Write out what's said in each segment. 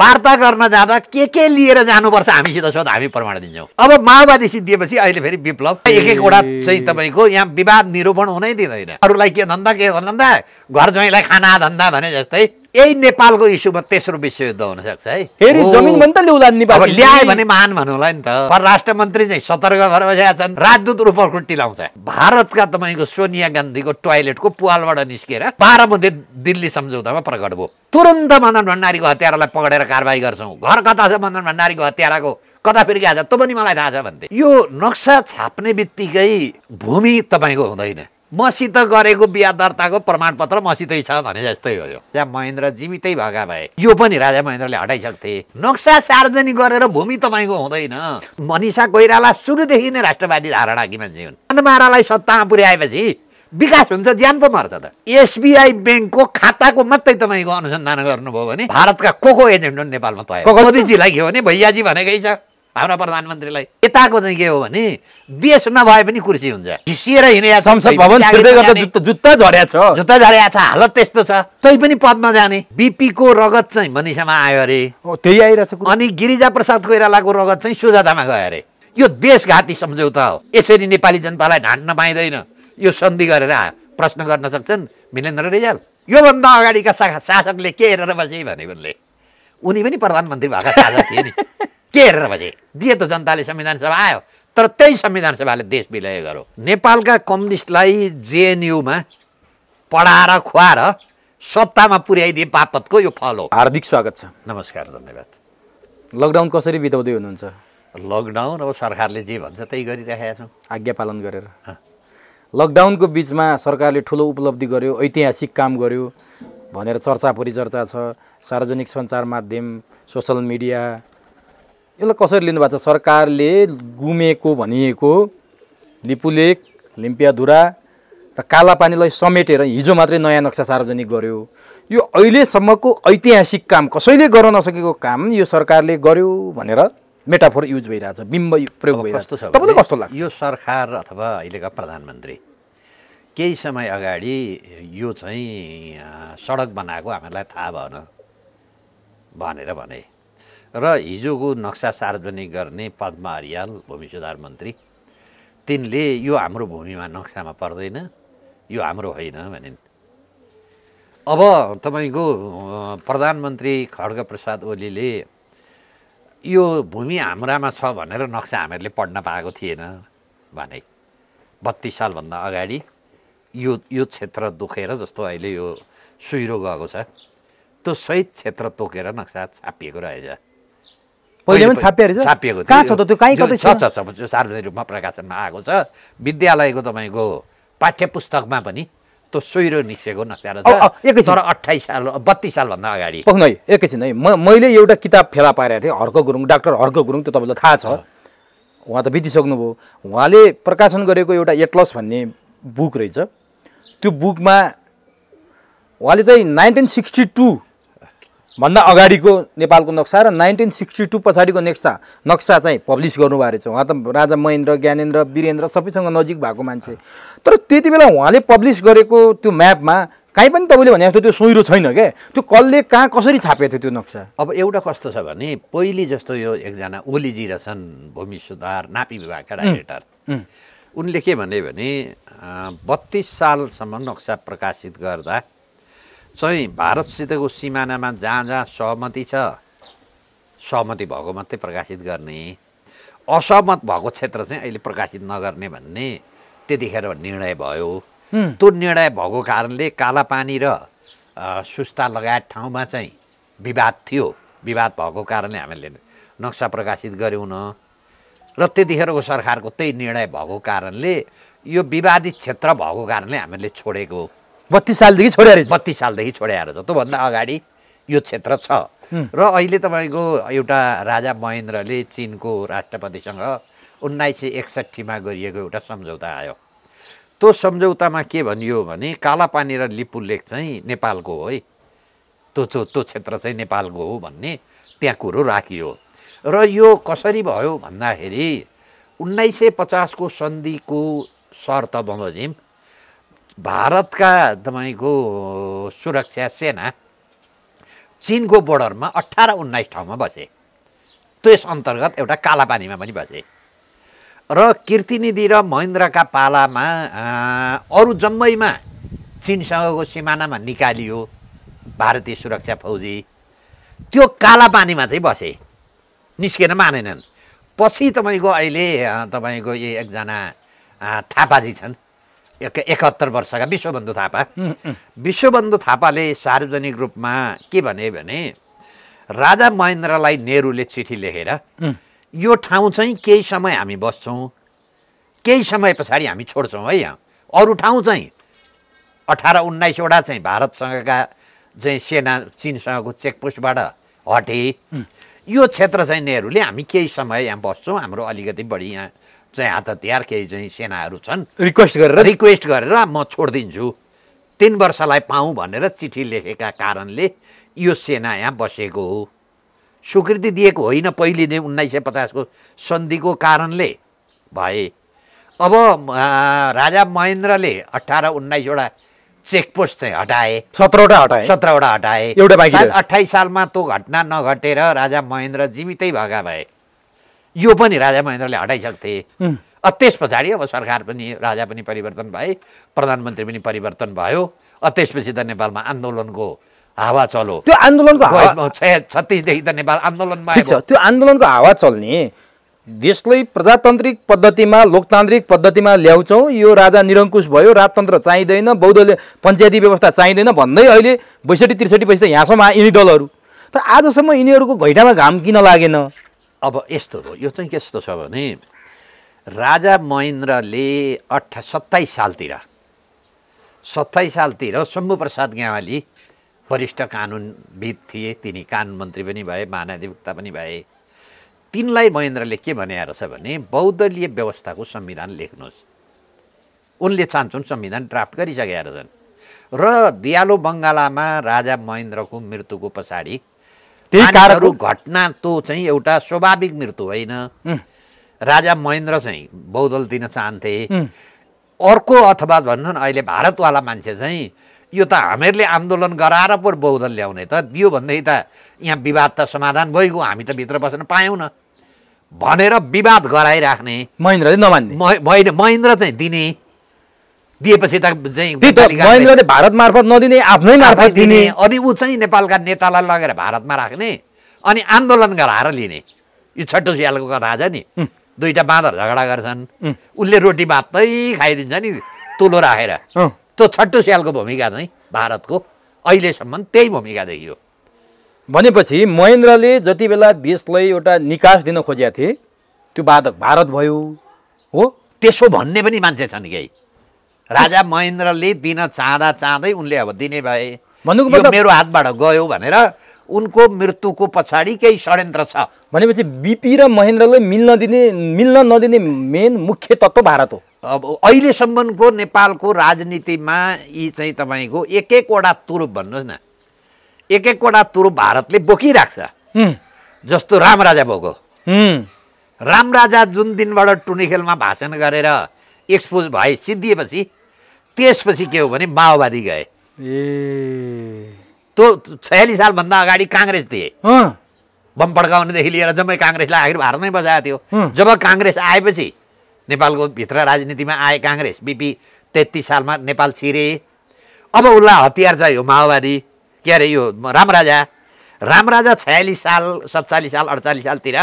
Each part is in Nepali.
वार्ता गर्न जाँदा के के लिएर जानुपर्छ हामीसित सोध हामी प्रमाण दिन्छौँ अब माओवादी सिद्धिएपछि अहिले फेरि विप्लव एक एकवटा चाहिँ तपाईँको यहाँ विवाद निरूपण हुनै दिँदैन अरूलाई के धन्दा के धन्दा घर ज्वाइँलाई खाना धन्दा भने जस्तै यही नेपालको इस्युमा तेस्रो विश्वयुद्ध हुनसक्छ है फेरि जमिन पनि त ल्याउला नेपाल ल्यायो भने महान भन्नु नि त परराष्ट्र मन्त्री चाहिँ सतर्क भएर बसेका छन् राजदूत रूपरको टिलाउँछ भारतका तपाईँको सोनिया गान्धीको टोयलेटको पुवालबाट निस्केर बाह्र बुधे दिल्ली सम्झौतामा प्रकट भयो तुरन्त मदन भण्डारीको हतियारालाई पक्रेर कारवाही गर्छौँ घर कता छ मदन भण्डारीको हत्याराको कता फेरि गएको छ तँ पनि मलाई थाहा छ भन्थे यो नक्सा छाप्ने बित्तिकै भूमि तपाईँको हुँदैन मसित गरेको बिहा दर्ताको प्रमाणपत्र मसितै छ भने जस्तै हो यो त्यहाँ महेन्द्र जीवितै भएका भए यो पनि राजा महेन्द्रले हटाइसक्थे नक्सा सार्वजनिक गरेर भूमि तपाईँको हुँदैन मनिषा कोइराला सुरुदेखि नै राष्ट्रवादी धारणाकी मान्छे हुन् अनमारालाई सत्तामा पुर्याएपछि विकास हुन्छ ज्यान पो मर्छ त एसबिआई ब्याङ्कको खाताको मात्रै तपाईँको अनुसन्धान गर्नुभयो भने भारतका को को एजेन्ट हुन् नेपालमा तयार मोदीजीलाई के हो भने भैयाजी भनेकै छ हाम्रा प्रधानमन्त्रीलाई यताको चाहिँ के हो भने देश नभए पनि कुर्सी हुन्छ घिसिएर हिँडेर संसद भवन जुत्ता जुत्ता छ जुत्ता झर्या छ हालत त्यस्तो छ तै पनि पदमा जाने बिपीको रगत चाहिँ मनिषामा आयो अरे त्यही आइरहेको अनि गिरिजा प्रसाद कोइरालाको रगत चाहिँ सुजातामा गयो अरे यो देशघाती सम्झौता हो यसरी नेपाली जनतालाई ढाँट्न पाइँदैन यो सन्धि गरेर प्रश्न गर्न सक्छन् मिलेन्द्र रिजाल योभन्दा अगाडिका शासकले के हेरेर बसे भने उनले उनी पनि प्रधानमन्त्री भएका शासक थिए नि तेह्र बजे दिए त जनताले संविधान सभा आयो तर त्यही संविधान सभाले देश विलय गर्यो नेपालका कम्युनिस्टलाई जेएनयुमा पढाएर खुवाएर सत्तामा पुर्याइदिए बापतको यो फल हो हार्दिक स्वागत छ नमस्कार धन्यवाद लकडाउन कसरी बिताउँदै हुनुहुन्छ लकडाउन अब सरकारले जे भन्छ त्यही गरिरहेका छौँ आज्ञा पालन गरेर लकडाउनको बिचमा सरकारले ठुलो उपलब्धि गर्यो ऐतिहासिक काम गर्यो भनेर चर्चा परिचर्चा छ सार्वजनिक सञ्चार माध्यम सोसल मिडिया यसलाई कसरी लिनुभएको छ सरकारले गुमेको भनिएको लिपुलेक लिम्पियाधुरा र कालापानीलाई समेटेर हिजो मात्रै नयाँ नक्सा सार्वजनिक गर्यो यो अहिलेसम्मको ऐतिहासिक काम कसैले गर्न नसकेको काम यो सरकारले गर्यो भनेर मेटाफोर युज भइरहेछ बिम्ब प्रयोग भइरहेको छ तपाईँलाई कस्तो लाग्छ यो सरकार अथवा अहिलेका प्रधानमन्त्री केही समय अगाडि यो चाहिँ सडक बनाएको हामीलाई थाहा भएन भनेर भने र हिजोको नक्सा सार्वजनिक गर्ने पद्मा अरियाल भूमि सुधार मन्त्री तिनले यो हाम्रो भूमिमा नक्सामा पर्दैन यो हाम्रो होइन भनिन् अब तपाईँको प्रधानमन्त्री खड्ग प्रसाद ओलीले यो भूमि हाम्रामा छ भनेर नक्सा हामीहरूले पढ्न पाएको थिएन भने बत्तिस सालभन्दा अगाडि यो यो क्षेत्र दुखेर जस्तो अहिले यो सुइरो गएको छ त्यो सहित क्षेत्र तोकेर नक्सा छापिएको रहेछ पहिले पनि रहेछ छापिएको कहाँ छ त त्यो कतै छ सार्वजनिक रूपमा प्रकाशनमा आएको छ विद्यालयको तपाईँको पाठ्य पुस्तकमा पनि त्यो सोहिरो निस्केको छ तर अठाइस साल बत्तिस सालभन्दा अगाडि है एकैछिन है मैले एउटा किताब फेला पारेको थिएँ हर्क गुरुङ डाक्टर हर्क गुरुङ त्यो तपाईँलाई थाहा छ उहाँ त बितिसक्नुभयो उहाँले प्रकाशन गरेको एउटा एटलस भन्ने बुक रहेछ त्यो बुकमा उहाँले चाहिँ नाइन्टिन सिक्सटी टू भन्दा अगाडिको नेपालको नक्सा र नाइन्टिन सिक्सटी टू पछाडिको नक्सा नक्सा चाहिँ पब्लिस गर्नुभएको रहेछ उहाँ त राजा महेन्द्र ज्ञानेन्द्र वीरेन्द्र सबैसँग नजिक भएको मान्छे तर त्यति बेला उहाँले पब्लिस गरेको त्यो म्यापमा काहीँ पनि तपाईँले भने जस्तो त्यो सोहिरो छैन क्या त्यो कसले कहाँ कसरी छापेको थियो त्यो नक्सा अब एउटा कस्तो छ भने पहिले जस्तो यो एकजना ओलीजी रहेछन् भूमि सुधार नापी विभागका डाइरेक्टर उनले के भने बत्तिस सालसम्म नक्सा प्रकाशित गर्दा चाहिँ भारतसितको सिमानामा जहाँ जहाँ सहमति छ सहमति भएको मात्रै प्रकाशित गर्ने असहमत भएको क्षेत्र चाहिँ अहिले प्रकाशित नगर्ने भन्ने त्यतिखेर निर्णय भयो त्यो निर्णय भएको कारणले कालापानी र सुस्ता लगायत ठाउँमा चाहिँ विवाद थियो विवाद भएको कारणले हामीले नक्सा प्रकाशित गऱ्यौँ न र त्यतिखेरको सरकारको त्यही निर्णय भएको कारणले यो विवादित क्षेत्र भएको कारणले हामीले छोडेको बत्तिस सालदेखि छोड्याएर बत्तिस सालदेखि छोड्याएर छ त्योभन्दा अगाडि यो क्षेत्र छ र अहिले तपाईँको एउटा राजा महेन्द्रले चिनको राष्ट्रपतिसँग उन्नाइस सय एकसट्ठीमा गरिएको एउटा सम्झौता आयो त्यो सम्झौतामा के भनियो भने कालापानी र लिपु लेख चाहिँ नेपालको हो है त्यो त्यो त्यो क्षेत्र चाहिँ नेपालको हो भन्ने त्यहाँ कुरो राखियो र यो कसरी भयो भन्दाखेरि उन्नाइस सय पचासको सन्धिको शर्त बमोजिम भारतका तपाईँको सुरक्षा सेना चिनको बोर्डरमा अठार उन्नाइस ठाउँमा बसे त्यस अन्तर्गत एउटा कालापानीमा पनि बसे र किर्तिनिधि र महेन्द्रका पालामा अरू जम्मैमा चिनसँगको सिमानामा निकालियो भारतीय सुरक्षा फौजी त्यो कालापानीमा चाहिँ बसे निस्केन मानेनन् पछि तपाईँको अहिले तपाईँको एकजना थापाजी छन् एक एकहत्तर वर्षका विश्वबन्धु थापा विश्वबन्धु थापाले सार्वजनिक रूपमा के भने भने राजा महेन्द्रलाई नेहरूले चिठी लेखेर यो ठाउँ चाहिँ केही समय हामी बस्छौँ केही समय पछाडि हामी छोड्छौँ है यहाँ अरू ठाउँ चाहिँ अठार उन्नाइसवटा चाहिँ भारतसँगका चाहिँ सेना चिनसँगको चेकपोस्टबाट हटे यो क्षेत्र चाहिँ नेहरूले हामी केही समय यहाँ बस्छौँ हाम्रो अलिकति बढी यहाँ चाहिँ हात हतियार केही चाहिँ सेनाहरू छन् रिक्वेस्ट गरेर रिक्वेस्ट गरेर म छोडिदिन्छु तिन वर्षलाई पाऊँ भनेर चिठी लेखेका कारणले यो सेना यहाँ बसेको हो स्वीकृति दिएको होइन पहिले नै उन्नाइस सय पचासको सन्धिको कारणले भए अब राजा महेन्द्रले अठार उन्नाइसवटा चेकपोस्ट चाहिँ हटाए सत्रवटा हटाए सत्रवटा हटाए एउटा अठाइस सालमा त्यो घटना नघटेर राजा महेन्द्र जीवितै भएका भए यो पनि राजा महेन्द्रले हटाइसक्थे त्यस पछाडि अब सरकार पनि राजा पनि परिवर्तन भए प्रधानमन्त्री पनि परिवर्तन भयो त्यसपछि त नेपालमा आन्दोलनको हावा चलो त्यो आन्दोलनको हावा छत्तिसदेखि त नेपाल आन्दोलनमा त्यो आन्दोलनको हावा चल्ने देशलाई प्रजातान्त्रिक पद्धतिमा लोकतान्त्रिक पद्धतिमा ल्याउँछौँ यो राजा निरङ्कुश भयो राजतन्त्र चाहिँदैन बौद्धले पञ्चायती व्यवस्था चाहिँदैन भन्दै अहिले बैसठी त्रिसठी पछि त यहाँसम्म यिनी दलहरू तर आजसम्म यिनीहरूको घैटामा घाम किन लागेन अब यस्तो हो यो चाहिँ कस्तो छ भने राजा महेन्द्रले अठा सत्ताइस सालतिर सत्ताइस सालतिर शम्भुप्रसाद गेवाली वरिष्ठ कानुनविद थिए तिनी कानुन मन्त्री पनि भए महानाधिवक्ता पनि भए तिनलाई महेन्द्रले के भने रहेछ भने बौद्धलीय व्यवस्थाको संविधान लेख्नुहोस् उनले चाहन्छन् संविधान ड्राफ्ट गरिसकेका रहेछन् र दियालो बङ्गालामा राजा महेन्द्रको मृत्युको पछाडि त्यही कारण घटना त्यो चाहिँ एउटा स्वाभाविक मृत्यु होइन राजा महेन्द्र चाहिँ बौद्धल दिन चाहन्थे अर्को अथवा भन्नु न अहिले भारतवाला मान्छे चाहिँ यो त हामीहरूले आन्दोलन गराएर पो बौद्धल ल्याउने त दियो भन्दै त यहाँ विवाद त समाधान भइगयो हामी त भित्र बस्न पायौँ न भनेर विवाद गराइराख्ने महेन्द्र नमान्ने महेन्द्र चाहिँ दिने दिएपछि त चाहिँ भारत मार्फत नदिने आफ्नै मार्फत दिने अनि ऊ चाहिँ नेपालका नेतालाई लगेर भारतमा राख्ने अनि आन्दोलन गराएर लिने यो छट्टो सियालको कथा छ नि दुईवटा बाँदर झगडा गर्छन् उसले रोटी भातै खाइदिन्छ नि तुलो राखेर त्यो छट्टो सियालको भूमिका चाहिँ भारतको अहिलेसम्म त्यही भूमिका देखियो भनेपछि महेन्द्रले जति बेला देशलाई एउटा निकास दिन खोजेका थिए त्यो बाधक भारत भयो हो त्यसो भन्ने पनि मान्छे छन् केही राजा महेन्द्रले दिन चाहँदा चाहँदै उनले अब दिने भए भन्नुको मेरो हातबाट गयो भनेर उनको मृत्युको पछाडि केही षड्यन्त्र छ भनेपछि बिपी र महेन्द्रले मिल्न दिने मिल्न नदिने मेन मुख्य तत्त्व भारत हो अब अहिलेसम्मको नेपालको राजनीतिमा यी चाहिँ तपाईँको एक एकवटा तुरुप भन्नुहोस् न एक एकवटा तुरुप भारतले बोकिराख्छ जस्तो राम राजा भोको राम राजा जुन दिनबाट टुनिखेलमा भाषण गरेर एक्सपोज भए सिद्धिएपछि त्यसपछि के हो भने माओवादी गए ए त्यो छयालिस सालभन्दा अगाडि काङ्ग्रेस थिए बम पड्काउनेदेखि लिएर जम्मै काङ्ग्रेसलाई आखिर भारतमै बजाएको थियो जब काङ्ग्रेस आएपछि नेपालको भित्र राजनीतिमा आए काङ्ग्रेस बिपी तेत्तिस सालमा नेपाल छिरे अब उसलाई हतियार चाहियो माओवादी के अरे यो रामराजा रामराजा छयालिस साल सत्तालिस साल अडचालिस सालतिर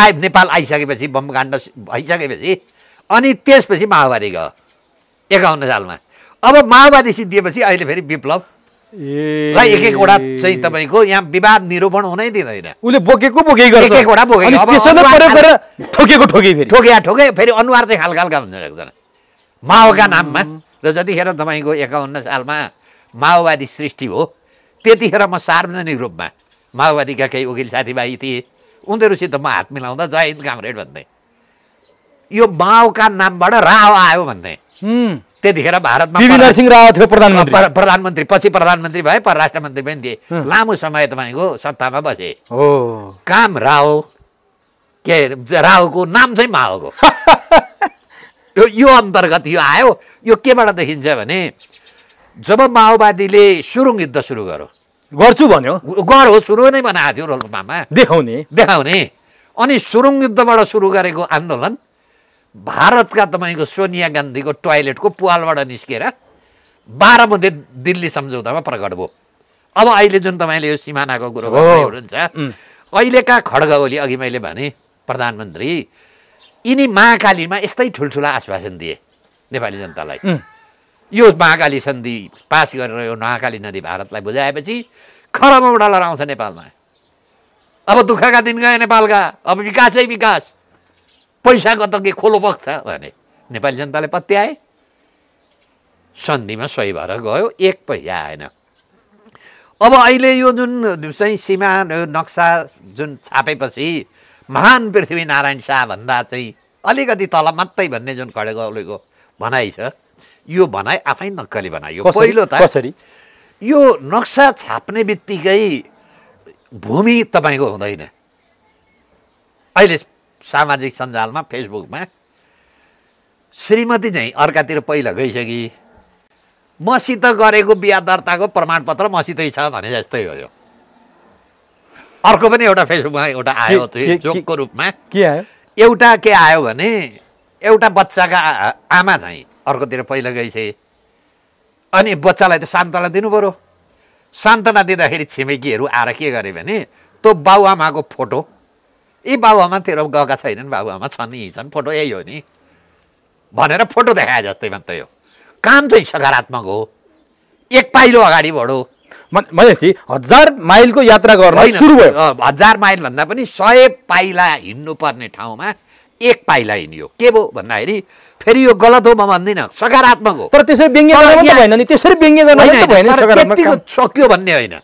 आए नेपाल आइसकेपछि बमकाण्ड भइसकेपछि अनि त्यसपछि माओवादी गयो एकाउन्न सालमा अब माओवादी सिद्धिएपछि अहिले फेरि विप्लव लाई एक एकवटा चाहिँ तपाईँको यहाँ विवाद निरूपण हुनै दिँदैन उसले बोकेको बोके गर्छ एक एकवटा बोके ठोकेको ठोके फेरि ठोके ठोके फेरि अनुहार चाहिँ खालका खालका हुन सक्दैन माओका नाममा र जतिखेर तपाईँको एकाउन्न सालमा माओवादी सृष्टि हो त्यतिखेर म सार्वजनिक रूपमा माओवादीका केही वकिल साथीभाइ थिए उनीहरूसित म हात मिलाउँदा जय हिन्द कामरेड भन्थे यो माओका नामबाट राव आयो भन्थे त्यतिखेर भारतमा नरसिंह राव थियो प्रधानमन्त्री प्रधानमन्त्री पछि प्रधानमन्त्री भए परराष्ट्र मन्त्री पनि थिए लामो समय तपाईँको सत्तामा बसे हो काम राव के रावको नाम चाहिँ माओको यो अन्तर्गत यो आयो यो केबाट देखिन्छ भने जब माओवादीले सुरुङ युद्ध सुरु गर्यो गर्छु भन्यो गर हो सुरु नै बनाएको थियो रोल्पामा देखाउने देखाउने अनि सुरुङ युद्धबाट सुरु गरेको आन्दोलन भारतका तपाईँको सोनिया गान्धीको टोयलेटको पुवालबाट निस्केर बाह्र मध्ये दिल्ली सम्झौतामा प्रकट भयो अब अहिले जुन तपाईँले यो सिमानाको कुरो हुनुहुन्छ अहिलेका खड्ग ओली अघि मैले भने प्रधानमन्त्री यिनी महाकालीमा यस्तै ठुल्ठुला आश्वासन दिए नेपाली जनतालाई यो महाकाली सन्धि पास गरेर यो महाकाली नदी भारतलाई बुझाएपछि खरबौँडा लडाउँछ नेपालमा अब दुःखका दिन गए नेपालका अब विकासै विकास पैसाको त के खोलो बग्छ भने नेपाली जनताले पत्याए सन्धिमा सही भएर गयो एक पैसा आएन अब अहिले यो जुन चाहिँ सीमा नक्सा जुन छापेपछि महान पृथ्वीनारायण शाहभन्दा चाहिँ अलिकति तल मात्रै भन्ने जुन खडेगौलीको भनाइ छ यो भनाइ आफै नक्कली भनाइयो पहिलो त कसरी यो नक्सा छाप्ने बित्तिकै भूमि तपाईँको हुँदैन अहिले सामाजिक सञ्जालमा फेसबुकमा श्रीमती चाहिँ अर्कातिर पहिला गइसकि मसित गरेको बिहा दर्ताको प्रमाणपत्र मसितै छ भने जस्तै हो यो अर्को पनि एउटा फेसबुकमा एउटा आयो त्यो जोकको रूपमा के आयो एउटा के आयो भने एउटा बच्चाका आमा चाहिँ अर्कोतिर पहिला गइसके अनि बच्चालाई त सान्तना दिनु पऱ्यो सान्तना दिँदाखेरि छिमेकीहरू आएर के गरे भने त्यो आमाको फोटो ए बाबुआमा तेरो गएका छैनन् बाबुआमा छन् यी छन् फोटो यही हो नि भनेर फोटो देखाए जस्तै मात्रै हो काम चाहिँ सकारात्मक हो एक पाइलो अगाडि बढो भनेपछि हजार माइलको यात्रा गर्न सुरु भयो हजार माइलभन्दा पनि सय पाइला हिँड्नुपर्ने ठाउँमा एक पाइला हिँड्यो के भयो भन्दाखेरि फेरि यो गलत हो म भन्दिनँ सकारात्मक हो तर त्यसरी व्यङ्ग्य गर्नु भएन नि त्यसरी व्यङ्ग्य गर्नु सक्यो भन्ने होइन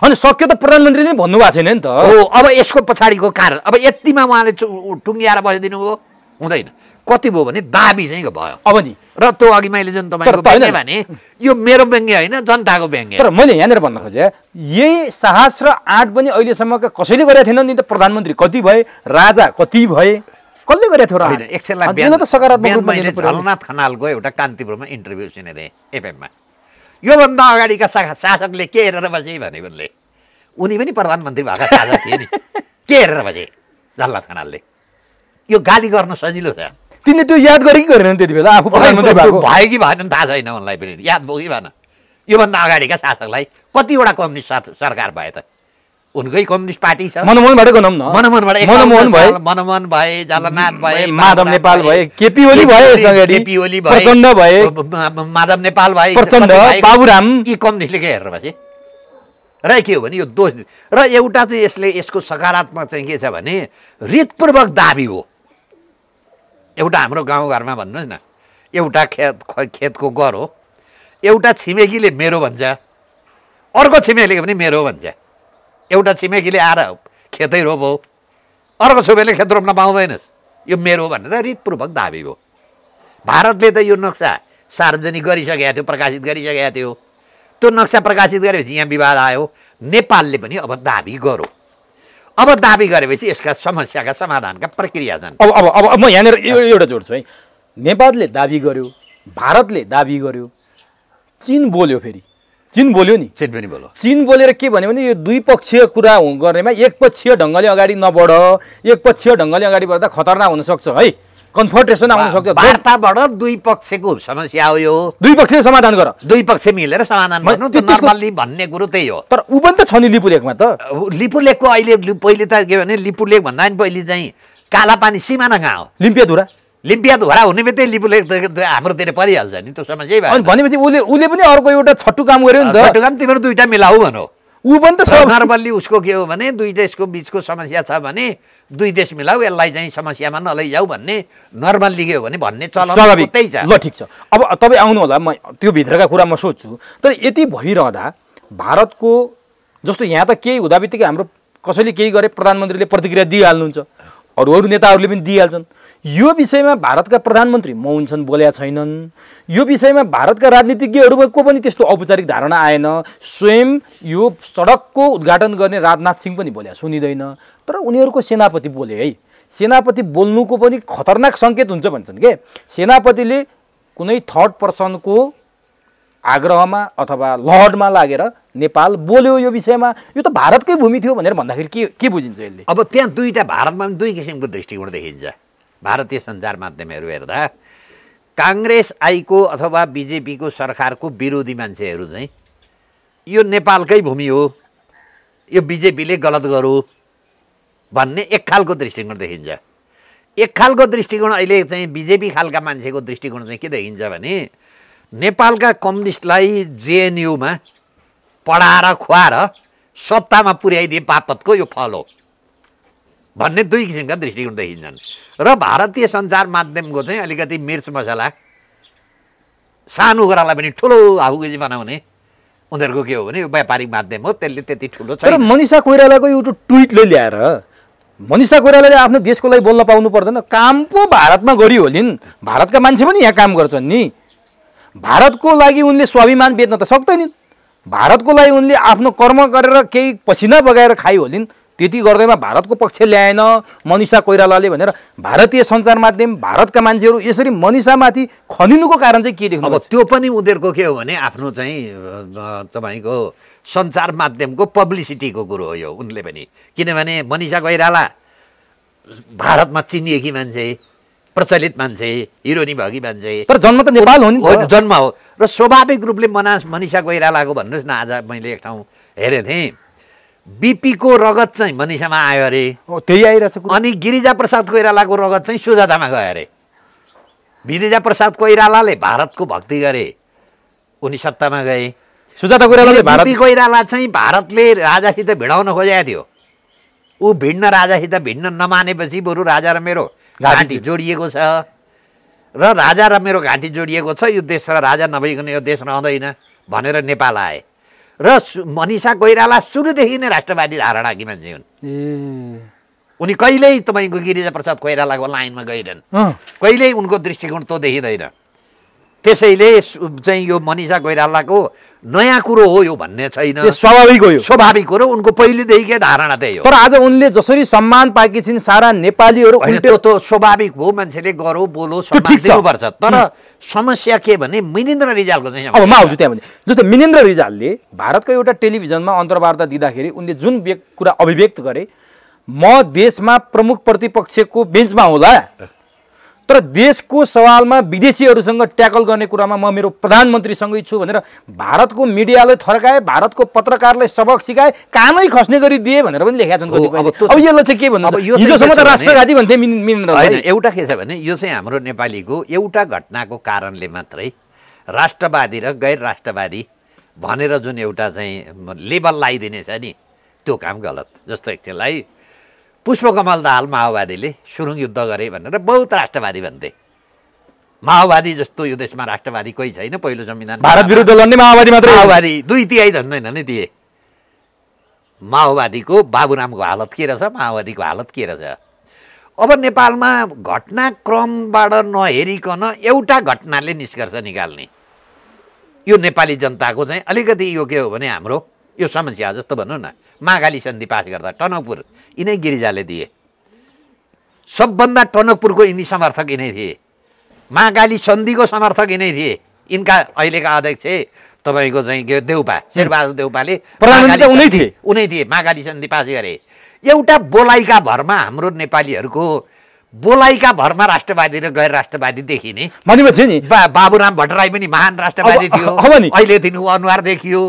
अनि सक्यो त नै भन्नुभएको छैन नि त हो अब यसको पछाडिको कारण अब यतिमा उहाँले टुङ्ग्याएर बसिदिनु भयो हुँदैन कति भयो भने दाबी चाहिँ भयो अब नि र त्यो अघि मैले जुन तपाईँको भने यो मेरो व्यङ्ग्य होइन जनताको व्यङ्ग्य तर मैले यहाँनिर भन्न खोजेँ यही साहस र आँट पनि अहिलेसम्मका कसैले गरेको थिएन नि त प्रधानमन्त्री कति भए राजा कति भए कसले गरेको थियो र होइन एकछिनलाई त सकारात्मक खनालको एउटा कान्तिपुरमा इन्टरभ्यू सुनेको थिएँ एफएममा योभन्दा अगाडिका शाखा शासकले के हेरेर बसे भने उनले उनी पनि प्रधानमन्त्री भएका शासक थिए नि के हेरेर बसे जल्ला थनालले यो गाली गर्न सजिलो छ तिमीले त्यो याद गरे कि गरेन त्यति बेला आफू भयो कि भएन थाहा छैन उनलाई पनि याद भयो कि भएन योभन्दा अगाडिका शासकलाई कतिवटा कम्युनिस्ट सरकार भए त उनकै कम्युनिस्ट पार्टी छ मनमोहनबाट गनौँ न मनमोहनबाट मनमोहन भए मनमोहन भए जलनाथ भए माधव नेपाल भए केपी ओली भए केपी ओली भए प्रचण्ड भए माधव नेपाल भए प्रचण्ड बाबुराम यी कम्युनिस्टले के हेरेर बसे र के हो भने यो दोष र एउटा चाहिँ यसले यसको सकारात्मक चाहिँ के छ भने रितपूर्वक दाबी हो एउटा हाम्रो गाउँघरमा भन्नुहोस् न एउटा खेत खेतको गर हो एउटा छिमेकीले मेरो भन्छ अर्को छिमेकीले पनि मेरो भन्छ एउटा छिमेकीले आएर खेतै रोप हो अर्को छोबेले खेत रोप्न पाउँदैनस् यो मेरो भनेर रितपूर्वक दाबी हो भारतले त यो नक्सा सार्वजनिक गरिसकेको थियो प्रकाशित गरिसकेको थियो त्यो नक्सा प्रकाशित गरेपछि यहाँ विवाद आयो नेपालले पनि अब दाबी गरौँ अब दाबी गरेपछि यसका समस्याका समाधानका प्रक्रिया छन् अब अब अब म यहाँनिर एउटा जोड्छु है नेपालले दाबी गर्यो भारतले दाबी गर्यो चिन बोल्यो फेरि चिन बोल्यो नि चिन पनि बोल्यो चिन बोलेर के भन्यो भने यो दुई द्विपक्षीय कुरा गर्नेमा एक एकपक्षीय ढङ्गले अगाडि नबढ एकपक्षीय ढङ्गले अगाडि बढ्दा खतरनाक हुनसक्छ है कन्फर्टेसन आउन सक्छ वार्ताबाट दुई पक्षको समस्या हो यो दुई पक्षले समाधान गर दुई पक्ष मिलेर समाधान गर्नु त्यो नर्मल्ली भन्ने कुरो त्यही हो तर ऊ पनि त छ नि लिपुलेखमा त लिपुलेखको अहिले पहिले त के भने लिपुलेख भन्दा पनि पहिले चाहिँ काला पानी सिमाना कहाँ हो लिम्पियाधुरा लिम्पियाद हरा हुने बित्तिकै लिपुले हाम्रोतिर परिहाल्छ नि त्यो समस्या भयो भनेपछि उसले उसले पनि अर्को एउटा छट्टु काम गर्यो नि त छट्टु काम तिमीहरू दुइटा मिलाऊ भनौ ऊ पनि त नर्मल्ली उसको के हो भने दुई देशको बिचको समस्या छ भने दुई देश मिलाऊ यसलाई चाहिँ समस्यामा नलैजाऊ भन्ने नर्मल के भने भन्ने चलन त्यही छ ल ठिक छ अब तपाईँ आउनु होला म त्यो भित्रका कुरा म सोध्छु तर यति भइरहँदा भारतको जस्तो यहाँ त केही हुँदा बित्तिकै हाम्रो कसैले केही गरे प्रधानमन्त्रीले प्रतिक्रिया दिइहाल्नुहुन्छ अरू अरू नेताहरूले पनि दिइहाल्छन् यो विषयमा भारतका प्रधानमन्त्री मौन छन् बोल्या छैनन् यो विषयमा भारतका राजनीतिज्ञहरूको पनि त्यस्तो औपचारिक धारणा आएन स्वयं यो सडकको उद्घाटन गर्ने राजनाथ सिंह पनि बोल्या सुनिँदैन तर उनीहरूको सेनापति बोले है सेनापति बोल्नुको पनि खतरनाक सङ्केत हुन्छ भन्छन् के सेनापतिले कुनै थर्ड पर्सनको आग्रहमा अथवा लहरमा लागेर नेपाल बोल्यो यो विषयमा यो त भारतकै भूमि थियो भनेर भन्दाखेरि के के बुझिन्छ यसले अब त्यहाँ दुईवटा भारतमा पनि दुई किसिमको दृष्टिकोण देखिन्छ भारतीय सञ्चार माध्यमहरू हेर्दा काङ्ग्रेस आईको अथवा बिजेपीको सरकारको विरोधी मान्छेहरू चाहिँ यो नेपालकै भूमि हो यो बिजेपीले गलत गर्यो भन्ने एक खालको दृष्टिकोण देखिन्छ एक खालको दृष्टिकोण अहिले चाहिँ बिजेपी खालका मान्छेको दृष्टिकोण चाहिँ के देखिन्छ भने नेपालका कम्युनिस्टलाई जेएनयुमा पढाएर खुवाएर सत्तामा पुर्याइदिए बापतको यो फल हो भन्ने दुई किसिमका दृष्टिकोण देखिन्छन् र भारतीय सञ्चार माध्यमको चाहिँ अलिकति मिर्च मसला सानो कुरालाई पनि ठुलो हाउकेजी बनाउने उनीहरूको के हो भने यो व्यापारिक माध्यम हो त्यसले त्यति ठुलो छ मनिषा कोइरालाको एउटा ट्विटले ल्याएर मनिषा कोइरालाले आफ्नो देशको लागि बोल्न पाउनु पर्दैन काम पो भारतमा गरियो नि भारतका मान्छे पनि यहाँ काम गर्छन् नि भारतको लागि उनले स्वाभिमान बेच्न त सक्दैनन् भारतको लागि उनले आफ्नो कर्म गरेर केही पसिना बगाएर खाइ होलिन् त्यति गर्दैमा भारतको पक्ष ल्याएन मनिषा कोइरालाले भनेर भारतीय सञ्चार माध्यम भारतका मान्छेहरू यसरी मनिषामाथि खनिनुको कारण चाहिँ के देख्नु अब त्यो पनि उनीहरूको के हो भने आफ्नो चाहिँ तपाईँको सञ्चार माध्यमको पब्लिसिटीको कुरो हो यो उनले पनि किनभने मनिषा कोइराला भारतमा चिनिएकी मान्छे प्रचलित मान्छे हिरोनी भगी मान्छे तर जन्म त नेपाल हो नि जन्म हो र स्वाभाविक रूपले मना मनिषा कोइरालाको भन्नुहोस् न आज मैले एक ठाउँ हेरेको थिएँ बिपीको रगत चाहिँ मनिषामा आयो अरे त्यही आइरहेको अनि गिरिजा प्रसाद कोइरालाको रगत चाहिँ सुजातामा गयो अरे गिरिजा प्रसाद कोइरालाले भारतको भक्ति गरे उनी सत्तामा गए सुजाता कोइरालाले भारत कोइराला चाहिँ भारतले राजासित भिडाउन खोजेको थियो ऊ भिड्न राजासित भिड्न नमानेपछि बरु राजा र मेरो घाँटी जोडिएको छ र राजा र मेरो घाँटी जोडिएको छ यो देश र राजा नभइकन यो देश रहँदैन भनेर नेपाल आए र मनिषा कोइराला सुरुदेखि नै राष्ट्रवादी धारणाकी मान्छे हुन् उनी कहिल्यै तपाईँको गिरिजा प्रसाद कोइरालाको लाइनमा गइरहन् कहिल्यै उनको दृष्टिकोण तँ देखिँदैन त्यसैले चाहिँ यो मनिषा कोइरालाको नयाँ कुरो हो यो भन्ने छैन स्वाभाविक हो यो स्वाभाविक हो र उनको पहिलेदेखिकै धारणा त्यही हो तर आज उनले जसरी सम्मान पाएकी छिन् सारा नेपालीहरू त्यो त स्वाभाविक हो मान्छेले गरौँ बोलो दिनुपर्छ तर समस्या के भने मिनेन्द्र रिजालको चाहिँ त्यहाँ जस्तो मिनेन्द्र रिजालले भारतको एउटा टेलिभिजनमा अन्तर्वार्ता दिँदाखेरि उनले जुन कुरा अभिव्यक्त गरे म देशमा प्रमुख प्रतिपक्षको बेन्चमा होला तर देशको सवालमा विदेशीहरूसँग ट्याकल गर्ने कुरामा म मेरो प्रधानमन्त्रीसँगै छु भनेर भारतको मिडियालाई थर्काए भारतको पत्रकारलाई सबक सिकाए कानै खस्ने गरी दिए भनेर पनि लेखेका छन् अब यसलाई चाहिँ के भन्नु हिजोसम्म त राष्ट्रघाती भन्थे होइन एउटा के छ भने यो चाहिँ हाम्रो नेपालीको एउटा घटनाको कारणले मात्रै राष्ट्रवादी र गैर राष्ट्रवादी भनेर जुन एउटा चाहिँ लेबल लगाइदिनेछ नि त्यो काम गलत जस्तो एकछिनलाई पुष्पकमल दाहाल माओवादीले सुरुङ युद्ध गरे भनेर बहुत राष्ट्रवादी भन्थे माओवादी जस्तो यो देशमा राष्ट्रवादी कोही छैन पहिलो संविधान भारत विरुद्ध लड्ने माओवादी मात्रै माओवादी दुई तिहाई झन्डैन नि दिए माओवादीको बाबुरामको हालत के रहेछ माओवादीको हालत के रहेछ अब नेपालमा घटनाक्रमबाट नहेरिकन एउटा घटनाले निष्कर्ष निकाल्ने यो नेपाली जनताको चाहिँ अलिकति यो के हो भने हाम्रो यो समस्या जस्तो भनौँ न महाकाली सन्धि पास गर्दा टनकपुर यिनै गिरिजाले दिए सबभन्दा टनकपुरको यिनी समर्थक यिनै थिए महाकाली सन्धिको समर्थक यिनै थिए यिनका अहिलेका अध्यक्ष तपाईँको चाहिँ के देउपा शेरबहादुर देउपाले उनै थिए उनै थिए महाकाली सन्धि पास गरे एउटा बोलाइका भरमा हाम्रो नेपालीहरूको बोलाइका भरमा राष्ट्रवादी र गैर राष्ट्रवादी देखिने भनेपछि नि बाबुराम भट्टराई पनि महान राष्ट्रवादी थियो अहिले दिनु अनुहार देखियो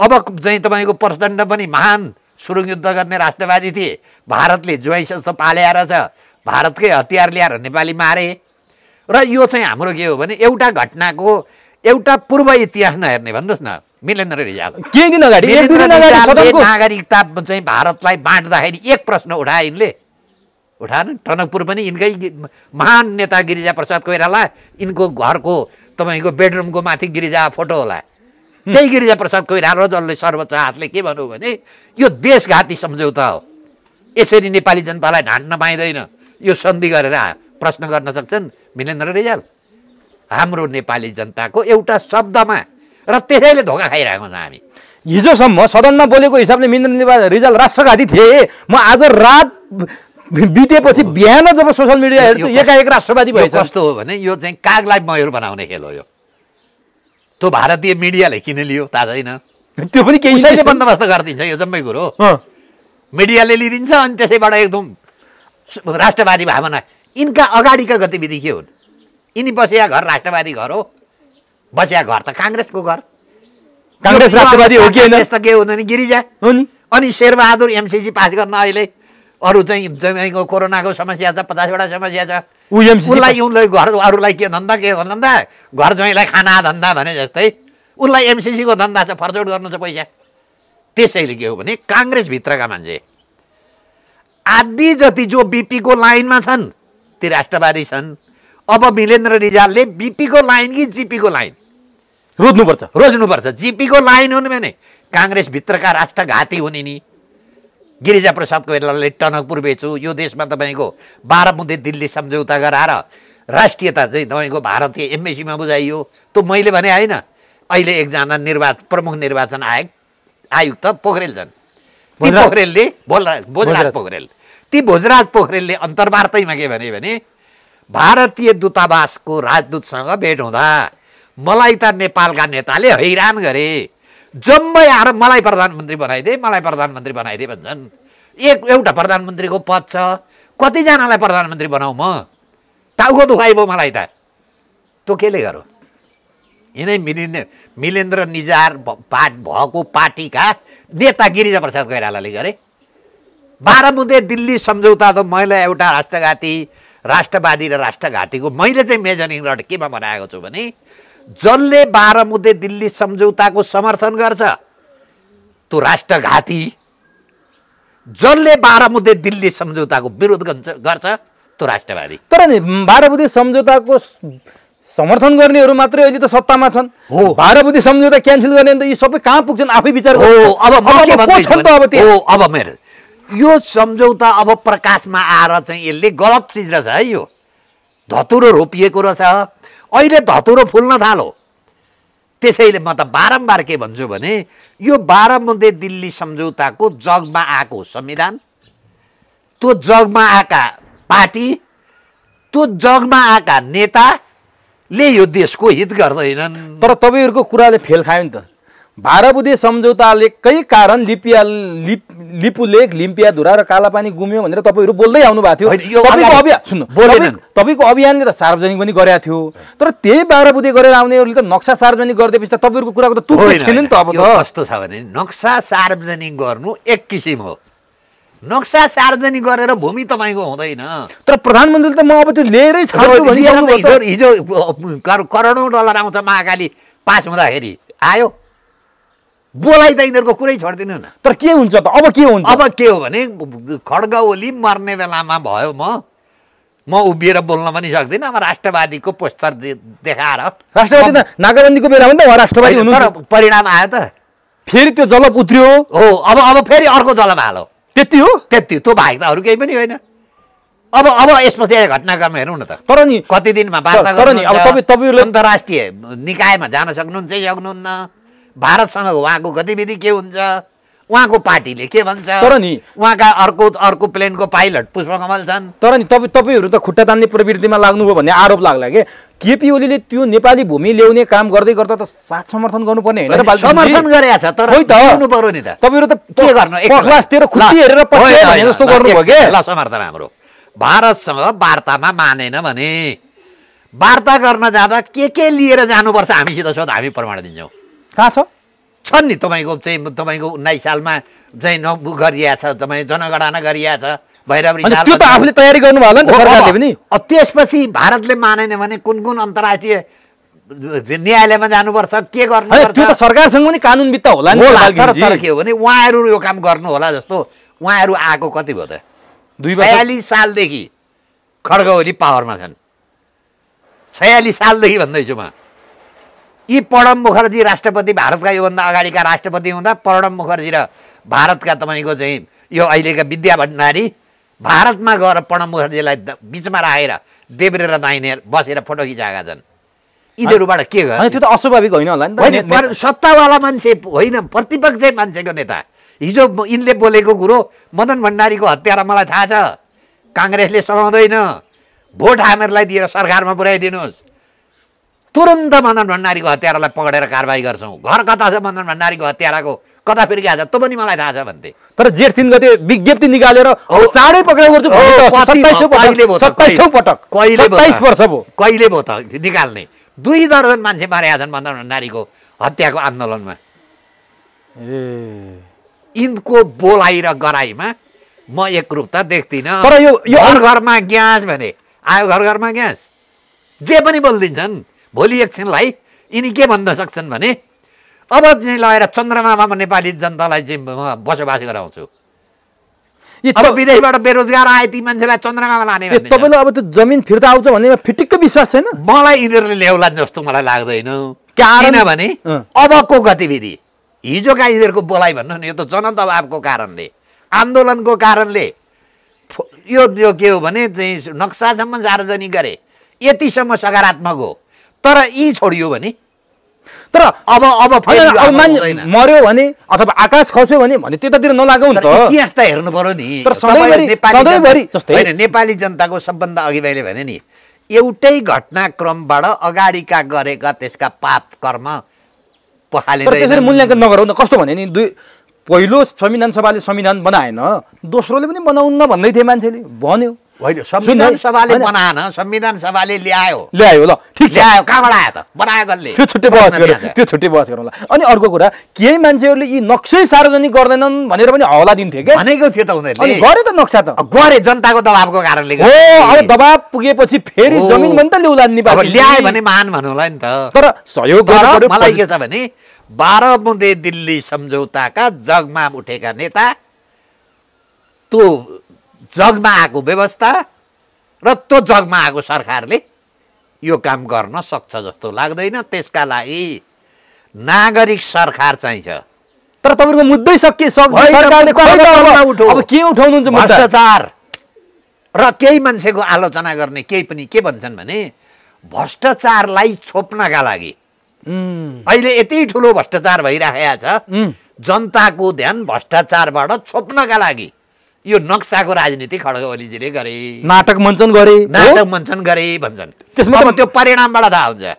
अब चाहिँ तपाईँको प्रचण्ड पनि महान सुरुङ युद्ध गर्ने राष्ट्रवादी थिए भारतले ज्वाइँ जस्तो पाले छ भारतकै हतियार ल्याएर नेपाली मारे र यो चाहिँ हाम्रो के हो भने एउटा घटनाको एउटा पूर्व इतिहास नहेर्ने भन्नुहोस् न मिलेन्द्र रिजाल केही दिन अगाडि नागरिकता चाहिँ भारतलाई बाँड्दाखेरि एक प्रश्न उठाए यिनले उठाएन टनकपुर पनि यिनकै महान नेता गिरिजा प्रसाद कोइराला यिनको घरको तपाईँको बेडरुमको माथि गिरिजा फोटो होला त्यही गिरिजाप्रसाद र जसले सर्वोच्च हातले के भन्नु भने यो देशघाती सम्झौता हो यसरी नेपाली जनतालाई ढाँट्न पाइँदैन यो सन्धि गरेर प्रश्न गर्न सक्छन् मिलेन्द्र रिजाल हाम्रो नेपाली जनताको एउटा शब्दमा र त्यसैले धोका खाइरहेको छ हामी हिजोसम्म सदनमा बोलेको हिसाबले मिन्द्र रिजाल राष्ट्रघाती थिए म आज रात बितेपछि बिहान जब सोसियल मिडिया हेर्छु एकाएक राष्ट्रवादी भयो कस्तो हो भने यो चाहिँ कागलाई मयुर बनाउने खेल हो यो त्यो भारतीय मिडियाले किन लियो थाहा छैन त्यो पनि केही बन्दोबस्त गरिदिन्छ यो जम्मै कुरो मिडियाले लिइदिन्छ अनि त्यसैबाट एकदम राष्ट्रवादी भावना यिनका अगाडिका गतिविधि के हुन् यिनी बसिया घर राष्ट्रवादी घर हो बसिया घर त काङ्ग्रेसको घर काङ्ग्रेस राष्ट्रवादी हो कि त के हुँदैन गिरिजा हो नि अनि शेरबहादुर एमसिसी पास गर्न अहिले अरू चाहिँ कोरोनाको समस्या छ पचासवटा समस्या छ उसलाई उसलाई घर अरूलाई के धन्दा के धन्दा घर ज्वाइँलाई खाना धन्दा भने जस्तै उसलाई एमसिसीको धन्दा छ फर्चौट गर्नु छ पैसा त्यसैले के हो भने काङ्ग्रेसभित्रका मान्छे आदि जति जो बिपीको लाइनमा छन् ती राष्ट्रवादी छन् अब मिलेन्द्र रिजालले बिपीको लाइन कि जिपीको लाइन रोज्नुपर्छ रोज्नुपर्छ जिपीको लाइन हुनु भने काङ्ग्रेसभित्रका राष्ट्रघाती हुने नि गिरिजाप्रसाद कोइरालाले टनकपुर बेच्छु यो देशमा तपाईँको बाह्र मुद्दे दिल्ली सम्झौता गराएर राष्ट्रियता चाहिँ तपाईँको भारतीय एमएसीमा बुझाइयो त्यो मैले भने होइन अहिले एकजना निर्वाच प्रमुख निर्वाचन आयोग आयुक्त पोखरेल छन् पोखरेलले भोजराज पोखरेल ती भोजराज पोखरेलले अन्तर्वार्तैमा के भने भने भारतीय दूतावासको राजदूतसँग भेट हुँदा मलाई त नेपालका नेताले हैरान गरे जम्मै आएर मलाई प्रधानमन्त्री बनाइदिए मलाई प्रधानमन्त्री बनाइदिए भन्छन् एक एउटा प्रधानमन्त्रीको पद छ कतिजनालाई प्रधानमन्त्री बनाऊ म टाउको दुखाइ भयो मलाई त तँ केले गर यिनै मिलिन्द मिलेन्द्र निजार पार्ट भएको पार्टीका नेता गिरिजा प्रसाद कोइरालाले गरे बाह्र मुदे दिल्ली सम्झौता त मैले एउटा राष्ट्रघाती राष्ट्रवादी र राष्ट्रघातीको मैले चाहिँ मेजरिङ रड केमा बनाएको छु भने जसले बाह्र मुद्दे दिल्ली सम्झौताको समर्थन गर्छ त्यो राष्ट्रघाती जसले बाह्र मुद्दे दिल्ली सम्झौताको विरोध गर्छ त्यो राष्ट्रवादी तर नि बाह्र मुद्दे सम्झौताको समर्थन गर्नेहरू मात्रै अहिले त सत्तामा छन् हो बाह्र बुद्धि सम्झौता क्यान्सल गर्ने त यी सबै कहाँ पुग्छन् आफै विचार हो अब त्यो अब मेरो यो सम्झौता अब प्रकाशमा आएर चाहिँ यसले गलत चिज रहेछ है यो धतुरो रोपिएको रहेछ अहिले धतुरो फुल्न थालो त्यसैले म त बारम्बार के भन्छु भने यो बाह्र मध्ये दिल्ली सम्झौताको जगमा आएको संविधान त्यो जगमा आएका पार्टी त्यो जगमा आएका नेताले यो देशको हित गर्दैनन् तर तपाईँहरूको कुराले फेल खायो नि त सम्झौताले सम्झौतालेकै कारण लिपिया लिप लिम्पिया लिम्पियाधुरा र कालापानी गुम्यो भनेर तपाईँहरू बोल्दै आउनु भएको थियो तपाईँको अभियान सुन्नु तपाईँको अभियानले त सार्वजनिक पनि गरेको थियो तर त्यही बाह्रबुधे गरेर आउनेहरूले त नक्सा सार्वजनिक गरिदिएपछि त तपाईँहरूको कुराको त तुरै छैन नि त अब कस्तो छ भने नक्सा सार्वजनिक गर्नु एक किसिम हो नक्सा सार्वजनिक गरेर भूमि तपाईँको हुँदैन तर प्रधानमन्त्रीले त म अब त्यो लिएरै हिजो करोडौँ डलर आउँछ महाकाली पास हुँदाखेरि आयो बोलाइ त यिनीहरूको कुरै छोडिदिनु न तर के हुन्छ त अब के हुन्छ अब के हो भने खड्ग ओली मर्ने बेलामा भयो म म उभिएर बोल्न पनि सक्दिनँ अब राष्ट्रवादीको पोस्टर देखाएर राष्ट्रवादी त नाकाबन्दीको बेलामा त राष्ट्रवादी हुनु तर परिणाम आयो त फेरि त्यो जलप उत्रियो हो अब अब फेरि अर्को जलप हालो त्यति हो त्यति त्यो भाग त अरू केही पनि होइन अब अब यसपछि घटनाक्रम हेरौँ न त तर नि कति दिनमा वार्ता गर्नु नि तपाईँ तपाईँहरूले अन्तर्राष्ट्रिय निकायमा जान सक्नुहुन्छ सक्नुहुन्न भारतसँग उहाँको गतिविधि के हुन्छ उहाँको पार्टीले के भन्छ तर नि उहाँका अर्को अर्को प्लेनको पाइलट पुष्पकमल छन् तर नि तपाईँ तपाईँहरू त खुट्टा तान्ने प्रवृत्तिमा लाग्नुभयो भन्ने आरोप लाग्ला के केपी ओलीले त्यो नेपाली भूमि ल्याउने काम गर्दै गर्दा त साथ समर्थन गर्नुपर्ने होइन समर्थन गरेका तर त नि त तपाईँहरू त के गर्नु खुट्टी हेरेर जस्तो गर्नुभयो के ल समर्थन हाम्रो भारतसँग वार्तामा मानेन भने वार्ता गर्न जाँदा के के लिएर जानुपर्छ हामीसित सोध हामी प्रमाण दिन्छौँ कहाँ छ छन् नि तपाईँको चाहिँ तपाईँको उन्नाइस सालमा चाहिँ नबु गरिया छ तपाईँ जनगणना गरिया छ भैरवरी त्यो त आफूले तयारी गर्नुभयो होला नि सरकारले पनि त्यसपछि भारतले मानेन भने कुन कुन अन्तर्राष्ट्रिय न्यायालयमा जानुपर्छ के गर्नुपर्छ त्यो त सरकारसँग पनि कानुन वित्त होला नि तर तर के हो भने उहाँहरू यो काम गर्नु होला जस्तो उहाँहरू आएको कति भयो त दुई बयालिस सालदेखि खड्गौली पावरमा छन् छयालिस सालदेखि भन्दैछु म यी प्रणब मुखर्जी राष्ट्रपति भारतका योभन्दा अगाडिका राष्ट्रपति हुँदा प्रणब मुखर्जी र भारतका तपाईँको चाहिँ यो अहिलेका विद्या भण्डारी भारतमा गएर प्रणब मुखर्जीलाई बिचमा राखेर देब्रे र दाहिने बसेर फोटो खिचाएका छन् यिनीहरूबाट के गर्यो त्यो त अस्वाभाविक होइन होला नि त सत्तावाला मान्छे होइन प्रतिपक्ष मान्छेको नेता हिजो यिनले बोलेको कुरो मदन भण्डारीको हत्यारा मलाई थाहा छ काङ्ग्रेसले सघाउँदैन भोट हामीहरूलाई दिएर सरकारमा पुर्याइदिनुहोस् तुरन्त मदन भण्डारीको हत्यारालाई पक्रेर कारवाही गर्छौँ घर कता छ मदन भण्डारीको हत्याराको कता फिर्किया छ पनि मलाई थाहा छ भन्थे तर जेठ तिन गते विज्ञप्ति निकालेर चाँडै पक्राउ गर्छु कहिले भयो त निकाल्ने दुई दर्जन मान्छे मारेका छन् मदन भण्डारीको हत्याको आन्दोलनमा ए यिनको बोलाइ र गराइमा म एकरूपता देख्दिनँ तर यो घर घरमा ग्यास भने आयो घर घरमा ग्यास जे पनि बोलिदिन्छन् भोलि एकछिनलाई यिनी के भन्न सक्छन् भने अब चाहिँ लगाएर चन्द्रमामा म नेपाली जनतालाई चाहिँ बसोबास गराउँछु अब विदेशबाट बेरोजगार आए ती मान्छेलाई चन्द्रमामा लाने तपाईँलाई अब त्यो जमिन फिर्ता आउँछ भन्नेमा फिटिक्क विश्वास छैन मलाई यिनीहरूले ल्याउला जस्तो मलाई लाग्दैन भने अबको गतिविधि हिजोका यिनीहरूको बोलाइ भन्नु नि यो त जनदबावको कारणले आन्दोलनको कारणले यो यो के हो भने चाहिँ नक्सासम्म सार्वजनिक गरे यतिसम्म सकारात्मक हो तर यी छोडियो भने तर अब अब मर्यो मान्छे भने अथवा आकाश खस्यो भने भने त्यतातिर नलागौँ त इतिहास हेर्नु पऱ्यो नि नेपाली जनताको सबभन्दा अघि मैले भने नि एउटै घटनाक्रमबाट अगाडिका गरेका त्यसका पाप कर्म पखाले त्यसरी मूल्याङ्कन नगरौँ न कस्तो भने नि दुई पहिलो संविधान सभाले संविधान बनाएन दोस्रोले पनि बनाउन्न भन्दै थिए मान्छेले भन्यो होइन संविधान सभाले बनाएन संविधान सभाले ल्यायो ल्यायो ल ठिक छ ल्यायो कहाँबाट आयो त बनायो कसले त्यो छुट्टै बहस गरौँ त्यो छुट्टै बहस गरौँ अनि अर्को कुरा केही मान्छेहरूले यी नक्सै सार्वजनिक गर्दैनन् भनेर पनि हौला दिन्थे क्या भनेको थियो त उनीहरूले गरे त नक्सा त गरे जनताको दबाबको कारणले हो अब दबाब पुगेपछि फेरि जमिन पनि त ल्याउला ल्यायो भने महान भनौँला नि त तर सहयोग मलाई के छ भने बाह्र बुँदे दिल्ली सम्झौताका जगमा उठेका नेता त्यो जगमा आएको व्यवस्था र त्यो जगमा आएको सरकारले यो काम गर्न सक्छ जस्तो लाग्दैन त्यसका लागि नागरिक सरकार चाहिन्छ तर तपाईँको मुद्दै सकिए के उठाउनुहुन्छ भ्रष्टाचार र केही मान्छेको आलोचना गर्ने केही पनि के भन्छन् भने भ्रष्टाचारलाई छोप्नका लागि अहिले यति ठुलो भ्रष्टाचार भइराखेको छ जनताको ध्यान भ्रष्टाचारबाट छोप्नका लागि यो नक्साको राजनीति खड्ग ओलीजीले गरे नाटक मञ्चन गरे नाटक मञ्चन गरे भन्छन् त्यसमा अब त्यो परिणामबाट थाहा हुन्छ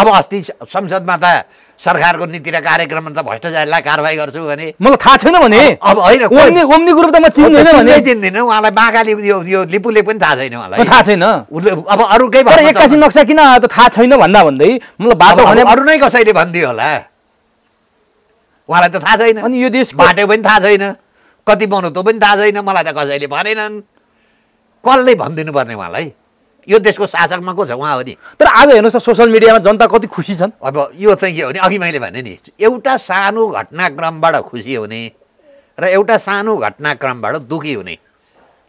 अब अस्ति संसदमा त सरकारको नीति र कार्यक्रममा त भ्रष्टाचारीलाई कारवाही गर्छु भने मलाई थाहा छैन भने अब होइन ग्रुप त म चिन्दिनँ चिन्दिनँ उहाँलाई बागाले यो यो लिपुले पनि थाहा छैन उहाँलाई थाहा छैन उसले अब अरू केही भएर एक्कासी नक्सा किन त थाहा छैन भन्दा भन्दै मलाई बाटो भने अरू नै कसैले भनिदियो होला उहाँलाई त थाहा छैन अनि यो देश बाटो पनि थाहा छैन कति बनाउ त पनि थाहा छैन मलाई त कसैले भनेनन् कसले भनिदिनु पर्ने उहाँलाई यो देशको शासकमा को छ उहाँ हो नि तर आज हेर्नुहोस् त सोसियल मिडियामा जनता कति खुसी छन् अब यो चाहिँ के हो भने अघि मैले भने नि एउटा सानो घटनाक्रमबाट खुसी हुने र एउटा सानो घटनाक्रमबाट दुखी हुने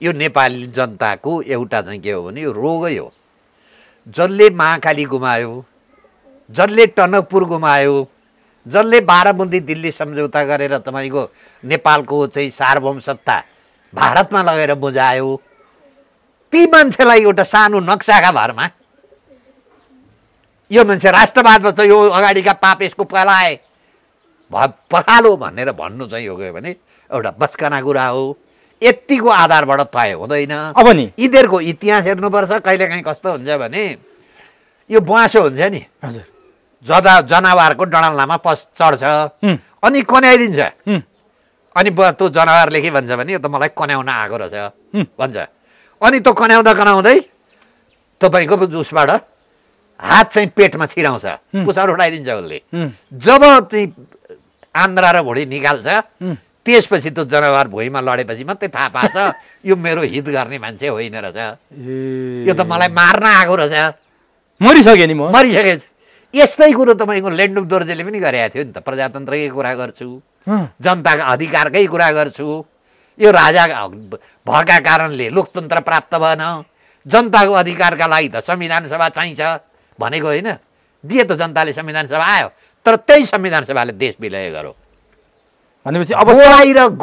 यो नेपाली जनताको एउटा चाहिँ के हो भने यो रोगै हो जसले महाकाली गुमायो जसले टनकपुर गुमायो जसले बाह्र दिल्ली सम्झौता गरेर तपाईँको नेपालको चाहिँ सार्वभौम सत्ता भारतमा लगेर बुझायो ती मान्छेलाई एउटा सानो नक्साका भरमा यो मान्छे राष्ट्रवादमा चाहिँ यो अगाडिका पाप यसको पलाए भ पखालो भनेर भन्नु चाहिँ हो गयो भने एउटा बचकना कुरा हो यत्तिको आधारबाट तय हुँदैन अब नि यिनीहरूको इतिहास हेर्नुपर्छ कहिलेकाहीँ कस्तो हुन्छ भने यो बुवासो हुन्छ नि हजुर जदा जनावरको डडाल्लामा पस चढ्छ अनि कन्याइदिन्छ अनि त्यो जनावरले के भन्छ भने यो त मलाई कन्याउन आएको रहेछ भन्छ अनि त्यो कन्याउँदा कनाउँदै तपाईँको उसबाट हात चाहिँ पेटमा छिराउँछ पुसार उठाइदिन्छ उसले जब ती आन्द्रा र भुँडी निकाल्छ त्यसपछि त्यो जनावर भुइँमा लडेपछि मात्रै थाहा पाछ यो मेरो हित गर्ने मान्छे होइन रहेछ यो त मलाई मार्न आएको रहेछ मरिसकेँ नि म मरिसकेछ यस्तै कुरो तपाईँको लेन्डुप दोर्जेले पनि गरेका थियो नि त प्रजातन्त्रकै कुरा गर्छु जनताको अधिकारकै कुरा गर्छु यो राजा भएका कारणले लोकतन्त्र प्राप्त भएन जनताको अधिकारका लागि त संविधान सभा चाहिन्छ भनेको होइन दिए त जनताले संविधान सभा आयो तर त्यही संविधान सभाले देश विलय गरो भनेपछि अब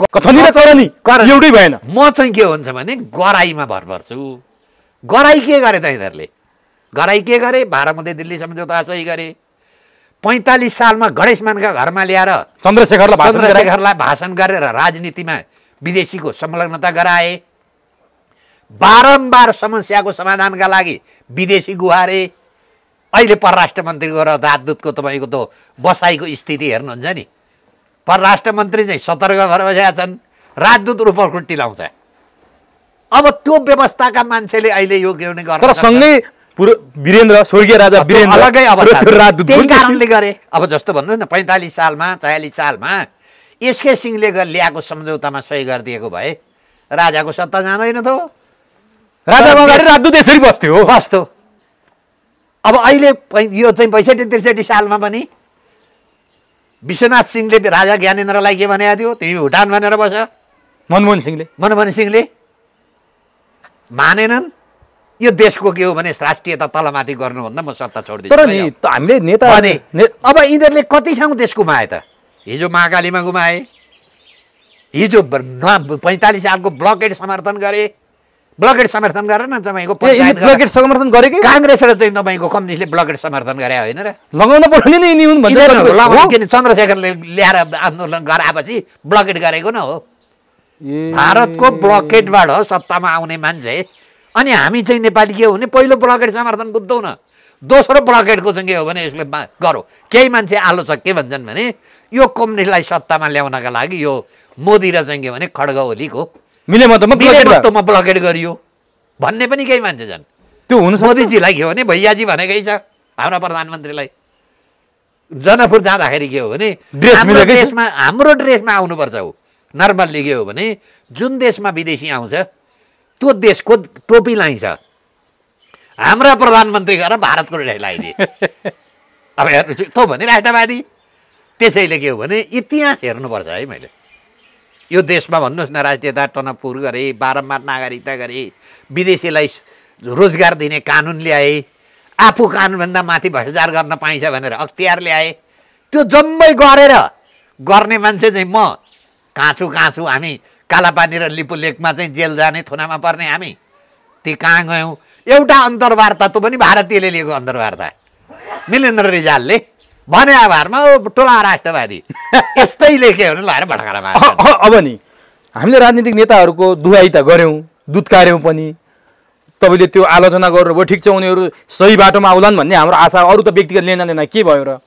एउटै भएन म चाहिँ के हुन्छ भने गराईमा भर पर्छु गराई के गरे त यिनीहरूले गराई के गरे भारतमध्ये दिल्ली सम्झौता सही गरे पैँतालिस सालमा गणेशमानका घरमा ल्याएर चन्द्रशेखरलाई चन्द्रशेखरलाई भाषण गरेर राजनीतिमा विदेशीको संलग्नता गराए बारम्बार समस्याको समाधानका लागि विदेशी गुहारे अहिले परराष्ट्र मन्त्रीको र राजदूतको तपाईँको त बसाइको स्थिति हेर्नुहुन्छ नि परराष्ट्र मन्त्री चाहिँ सतर्क भएर बसेका छन् राजदूत रूपखुट्टी लाउँछ अब त्यो व्यवस्थाका मान्छेले अहिले यो के गर्छ सँगै वीरेन्द्र स्वर्गीय राजा वीरेन्द्र कारणले गरे अब जस्तो भन्नु न पैँतालिस सालमा छयालिस सालमा एसके सिंहले ल्याएको सम्झौतामा सही गरिदिएको भए राजाको सत्ता जाँदैन त राजाको अगाडि राजदूत यसरी बस्थ्यो बस्थ्यो अब अहिले यो चाहिँ पैँसठी त्रिसठी सालमा पनि विश्वनाथ सिंहले राजा ज्ञानेन्द्रलाई के भनेको थियो तिमी भुटान भनेर बस मनमोहन सिंहले मनमोहन सिंहले मानेनन् यो देशको के हो भने राष्ट्रियता तलमाथि गर्नुभन्दा म सत्ता छोडिदिन्छु तर नि हामीले नेता भने अब यिनीहरूले कति ठाउँ देश गुमाए त हिजो महाकालीमा गुमाए हिजो पैँतालिस सालको ब्लकेट समर्थन गरे ब्लकेट समर्थन गरेर न तपाईँको ब्लकेट समर्थन गरे कि काङ्ग्रेस र चाहिँ तपाईँको कम्युनिस्टले ब्लकेट समर्थन गरे होइन र लगाउन पर्ने नै हुन् किन चन्द्रशेखरले ल्याएर आन्दोलन गराएपछि ब्लकेट गरेको न हो भारतको ब्लकेटबाट सत्तामा आउने मान्छे अनि हामी चाहिँ नेपाली के हो भने पहिलो ब्लकेट समर्थन बुझ्दौ न दोस्रो ब्लकेटको चाहिँ के हो भने यसले गरौँ केही मान्छे आलोचक के भन्छन् भने यो कम्युनिस्टलाई सत्तामा ल्याउनका लागि यो मोदी र चाहिँ के भने खड्ग ओलीको मतमा ब्लकेट गरियो भन्ने पनि केही मान्छे छन् त्यो हुनु मोदीजीलाई के हो भने भैयाजी भनेकै छ हाम्रो प्रधानमन्त्रीलाई जनकपुर जाँदाखेरि के हो भने हाम्रो ड्रेसमा हाम्रो ड्रेसमा आउनुपर्छ हो नर्मल्ली के हो भने जुन देशमा विदेशी आउँछ त्यो देशको टोपी लाइन्छ हाम्रा प्रधानमन्त्री गएर भारतको लगाइदिए अब हेर्नु तँ भने राष्ट्रवादी त्यसैले के हो भने इतिहास हेर्नुपर्छ है मैले यो देशमा भन्नुहोस् न राष्ट्रियता टनकपुर गरेँ बारम्बार नागरिकता गरेँ विदेशीलाई रोजगार दिने कानुन ल्याए आफू कानुनभन्दा माथि भ्रष्टाचार गर्न पाइन्छ भनेर अख्तियार ल्याए त्यो जम्मै गरेर गर्ने मान्छे चाहिँ म काँचु काँचु हामी कालापानी र लिपु लेकमा चाहिँ जेल जाने थुनामा पर्ने हामी ती कहाँ गयौँ एउटा अन्तर्वार्ता त पनि भारतीयले लिएको अन्तर्वार्ता मिलेन्द्र रिजालले भने आभारमा ओ टोला राष्ट्रवादी यस्तै लेख्यो भने लगाएर भटकाएर अब नि हामीले राजनीतिक नेताहरूको दुहाई त गऱ्यौँ दुत्कार्यौँ पनि तपाईँले त्यो आलोचना गर्नुभयो ठिक छ उनीहरू सही बाटोमा आउलान् भन्ने हाम्रो आशा अरू त व्यक्तिगत लेना देना के भयो र